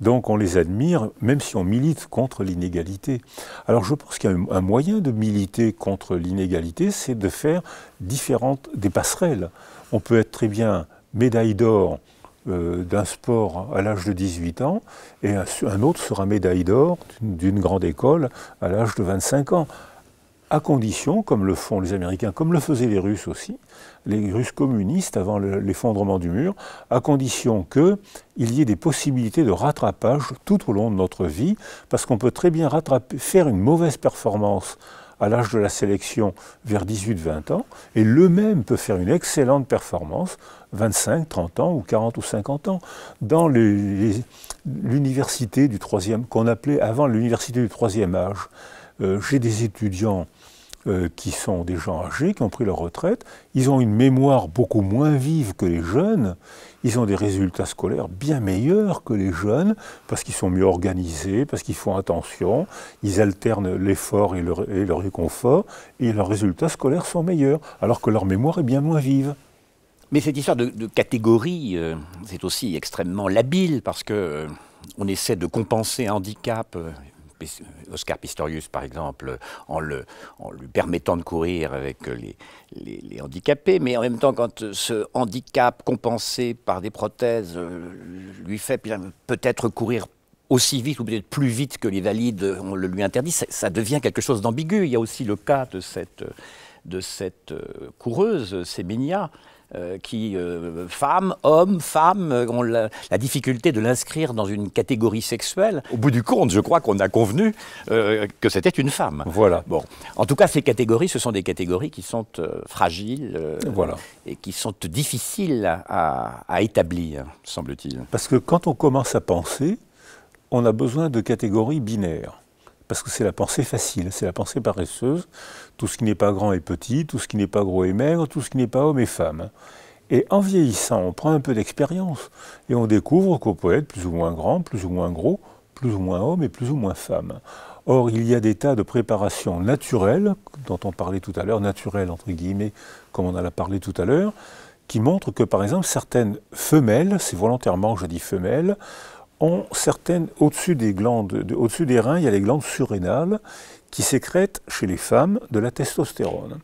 Donc on les admire, même si on milite contre l'inégalité. Alors je pense qu'il y a un moyen de militer contre l'inégalité, c'est de faire différentes, des passerelles on peut être très bien médaille d'or euh, d'un sport à l'âge de 18 ans, et un, autre sera médaille d'or d'une grande école à l'âge de 25 ans à condition, comme le font les Américains, comme le faisaient les Russes aussi, les Russes communistes avant l'effondrement du mur, à condition qu'il y ait des possibilités de rattrapage tout au long de notre vie, parce qu'on peut très bien rattraper, faire une mauvaise performance à l'âge de la sélection vers 18-20 ans, et le même peut faire une excellente performance 25, 30 ans ou 40 ou 50 ans. Dans l'université du troisième, qu'on appelait avant l'université du troisième âge, j'ai euh, des étudiants euh, qui sont des gens âgés, qui ont pris leur retraite, ils ont une mémoire beaucoup moins vive que les jeunes, ils ont des résultats scolaires bien meilleurs que les jeunes, parce qu'ils sont mieux organisés, parce qu'ils font attention, ils alternent l'effort et, le, réconfort, et leurs résultats scolaires sont meilleurs, alors que leur mémoire est bien moins vive. Mais cette histoire de, catégorie, euh, c'est aussi extrêmement labile parce que euh, on essaie de compenser handicap euh, euh, Oscar Pistorius, par exemple, en, lui permettant de courir avec euh, les, handicapés, mais en même temps, quand euh, ce handicap compensé par des prothèses lui fait peut-être courir aussi vite ou peut-être plus vite que les valides, on le lui interdit, ça, devient quelque chose d'ambigu. Il y a aussi le cas de cette, coureuse, Séménia. Euh, qui, euh, femme, homme, femme, euh, ont la, difficulté de l'inscrire dans une catégorie sexuelle. Au bout du compte, je crois qu'on a convenu que c'était une femme. Voilà. Bon. En tout cas, ces catégories, ce sont des catégories qui sont fragiles voilà. et qui sont difficiles à, à établir, semble-t-il. Parce que quand on commence à penser, on a besoin de catégories binaires. Parce que c'est la pensée facile, c'est la pensée paresseuse. Tout ce qui n'est pas grand est petit, tout ce qui n'est pas gros est maigre, tout ce qui n'est pas homme est femme. Et en vieillissant, on prend un peu d'expérience et on découvre qu'on peut être plus ou moins grand, plus ou moins gros, plus ou moins homme et plus ou moins femme. Or, il y a des tas de préparations naturelles, dont on parlait tout à l'heure, naturelles entre guillemets, comme on en a parlé tout à l'heure, qui montrent que par exemple certaines femelles, c'est volontairement que je dis femelles, certaines, au-dessus des glandes, au-dessus des reins, il y a les glandes surrénales qui sécrètent chez les femmes de la testostérone.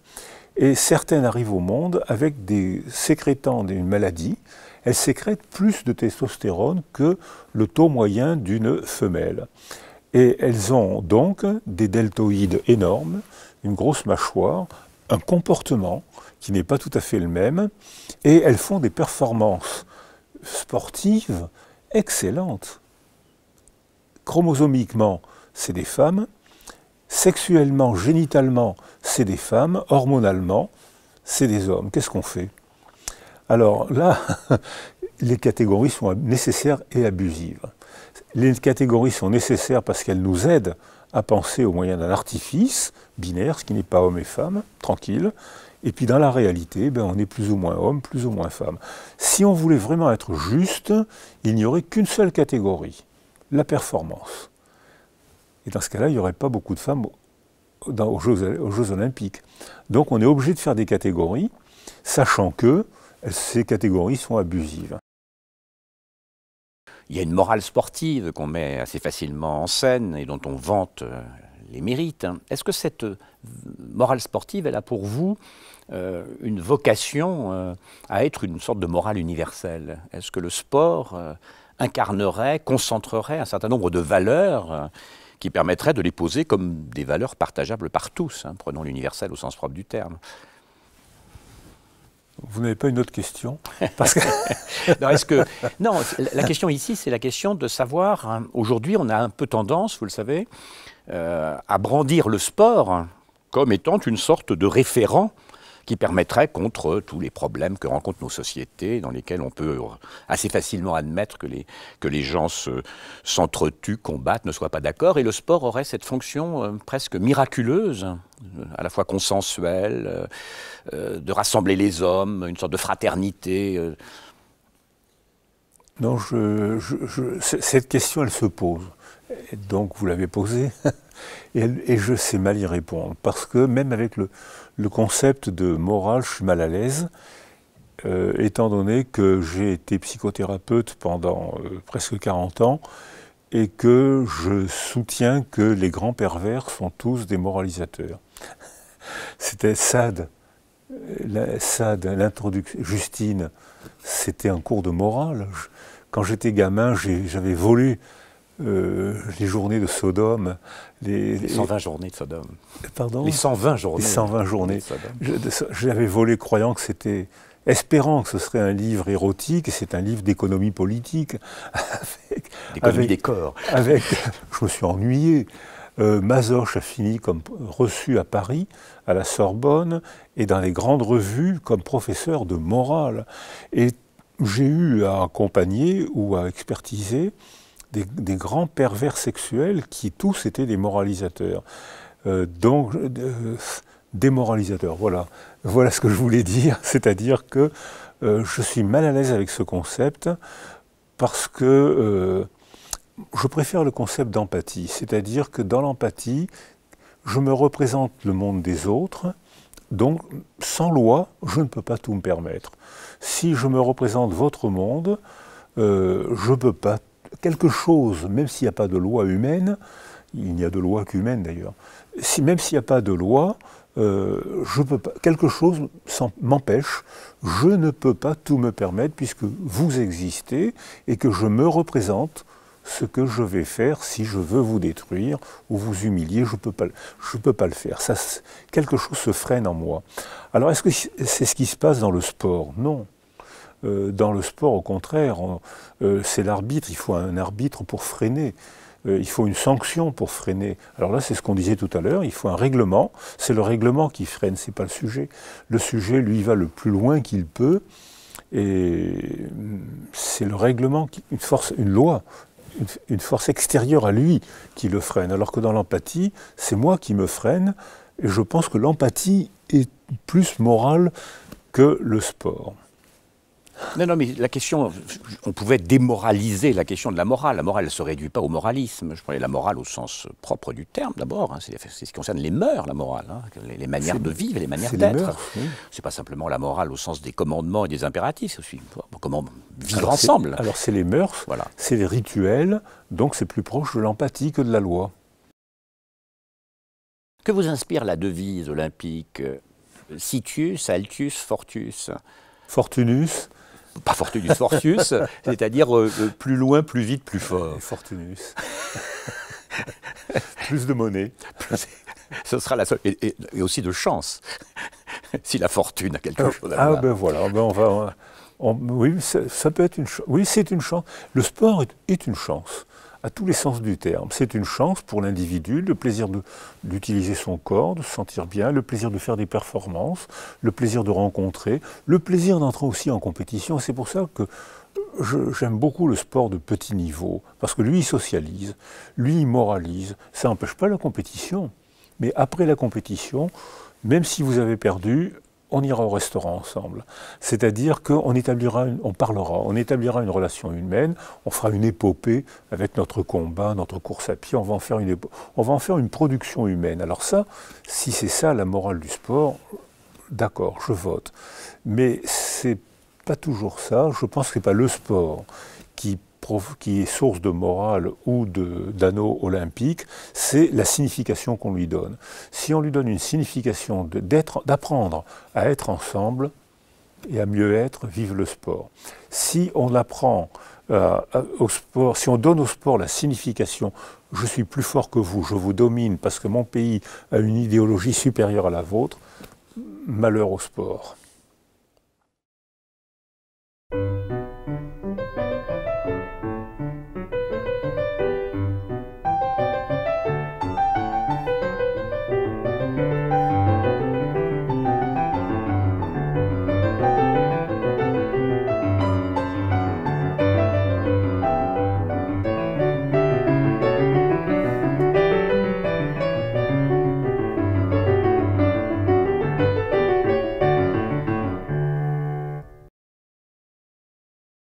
Et certaines arrivent au monde avec des sécrétants d'une maladie, elles sécrètent plus de testostérone que le taux moyen d'une femelle. Et elles ont donc des deltoïdes énormes, une grosse mâchoire, un comportement qui n'est pas tout à fait le même, et elles font des performances sportives excellente. Chromosomiquement, c'est des femmes, sexuellement, génitalement, c'est des femmes, hormonalement, c'est des hommes. Qu'est-ce qu'on fait Alors là, <laughs> les catégories sont nécessaires et abusives. Les catégories sont nécessaires parce qu'elles nous aident à penser au moyen d'un artifice binaire, ce qui n'est pas homme et femme, tranquille, et puis dans la réalité, ben, on est plus ou moins homme, plus ou moins femme. Si on voulait vraiment être juste, il n'y aurait qu'une seule catégorie, la performance. Et dans ce cas-là, il n'y aurait pas beaucoup de femmes aux, Jeux, aux, Jeux, olympiques. Donc on est obligé de faire des catégories, sachant que ces catégories sont abusives. Il y a une morale sportive qu'on met assez facilement en scène et dont on vante euh, les mérites. Hein. Est-ce que cette euh, morale sportive, elle a pour vous euh, une vocation euh, à être une sorte de morale universelle Est-ce que le sport euh, incarnerait, concentrerait un certain nombre de valeurs qui permettraient de les poser comme des valeurs partageables par tous hein, Prenons l'universel au sens propre du terme. Vous n'avez pas une autre question <laughs> Parce que... non, que... non, la question ici, c'est la question de savoir, hein, aujourd'hui on a un peu tendance, vous le savez, à brandir le sport comme étant une sorte de référent qui permettrait contre tous les problèmes que rencontrent nos sociétés, dans lesquels on peut assez facilement admettre que les, que les gens s'entretuent, combattent, ne soient pas d'accord. Et le sport aurait cette fonction euh, presque miraculeuse euh, à la fois consensuelle, euh, de rassembler les hommes, une sorte de fraternité. Non, cette question, elle se pose donc vous l'avez posé <laughs> Et, je sais mal y répondre, parce que même avec le, concept de morale, je suis mal à l'aise, euh, étant donné que j'ai été psychothérapeute pendant euh, presque 40 ans, et que je soutiens que les grands pervers sont tous des moralisateurs. <laughs> C'était Sade, euh, la, Sade, l'introduction, Justine, c'était un cours de morale. quand j'étais gamin, j'avais voulu euh, les journées de Sodome. Les, 120 journées de Sodome. Pardon Les 120 journées. Les 120 journées. J'avais volé croyant que c'était. espérant que ce serait un livre érotique, et c'est un livre d'économie politique. <laughs> Avec, D'économie des corps. Avec, je me suis ennuyé. Euh, a fini comme reçu à Paris, à la Sorbonne, et dans les grandes revues comme professeur de morale. Et j'ai eu à accompagner ou à expertiser des, grands pervers sexuels qui tous étaient des moralisateurs. Euh, donc, euh, des moralisateurs Voilà. voilà ce que je voulais dire, <laughs> c'est-à-dire que euh, je suis mal à l'aise avec ce concept parce que je préfère le concept d'empathie, c'est-à-dire que dans l'empathie, je me représente le monde des autres, donc sans loi, je ne peux pas tout me permettre. Si je me représente votre monde, je ne peux pas quelque chose, même s'il n'y a pas de loi humaine, il n'y a de loi qu'humaine d'ailleurs, si, même s'il n'y a pas de loi, euh, je peux pas, quelque chose m'empêche, je ne peux pas tout me permettre puisque vous existez et que je me représente ce que je vais faire si je veux vous détruire ou vous humilier, je ne peux, pas, peux pas le faire. Ça, quelque chose se freine en moi. Alors est-ce que c'est ce qui se passe dans le sport Non. Euh, dans le sport, au contraire, euh, c'est l'arbitre. Il faut un arbitre pour freiner. Euh, il faut une sanction pour freiner. Alors là, c'est ce qu'on disait tout à l'heure. Il faut un règlement. C'est le règlement qui freine. ce n'est pas le sujet. Le sujet, lui, va le plus loin qu'il peut. Et c'est le règlement, une force, une loi, une force extérieure à lui qui le freine. Alors que dans l'empathie, c'est moi qui me freine. Et je pense que l'empathie est plus morale que le sport. Non, non, mais la question, on pouvait démoraliser la question de la morale. La morale ne se réduit pas au moralisme. Je parlais de la morale au sens propre du terme, d'abord. Hein. C'est ce qui concerne les mœurs, la morale, hein. les, manières de vivre, les manières d'être. Ce C'est pas simplement la morale au sens des commandements et des impératifs, c'est aussi comment vivre ensemble. Alors c'est les mœurs, voilà. c'est les rituels, donc c'est plus proche de l'empathie que de la loi. Que vous inspire la devise olympique euh, Sitius, Altius, Fortus Fortunus, pas Fortunus Fortius, <laughs> c'est-à-dire euh, euh, plus loin, plus vite, plus fort. Fortunus. <laughs> plus de monnaie. Ce sera la seule. Et, aussi de chance. <laughs> si la fortune a quelque euh, chose à voir. Ah ben voilà, ben on va. oui, ça peut être une chance. Oui, c'est une chance. Le sport est une chance à tous les sens du terme. C'est une chance pour l'individu, le plaisir d'utiliser son corps, de se sentir bien, le plaisir de faire des performances, le plaisir de rencontrer, le plaisir d'entrer aussi en compétition. C'est pour ça que j'aime beaucoup le sport de petit niveau, parce que lui, il socialise, lui, il moralise. Ça n'empêche pas la compétition. Mais après la compétition, même si vous avez perdu, on ira au restaurant ensemble. C'est-à-dire qu'on établira, on parlera, on établira une relation humaine, on fera une épopée avec notre combat, notre course à pied, on va en faire une, on va en faire une production humaine. Alors ça, si c'est ça la morale du sport, d'accord, je vote. Mais c'est pas toujours ça, je pense que c'est pas le sport qui est source de morale ou d'anneau olympique, c'est la signification qu'on lui donne. Si on lui donne une signification d'apprendre à être ensemble et à mieux être, vive le sport. Si on apprend euh, au sport, si on donne au sport la signification je suis plus fort que vous, je vous domine parce que mon pays a une idéologie supérieure à la vôtre, malheur au sport.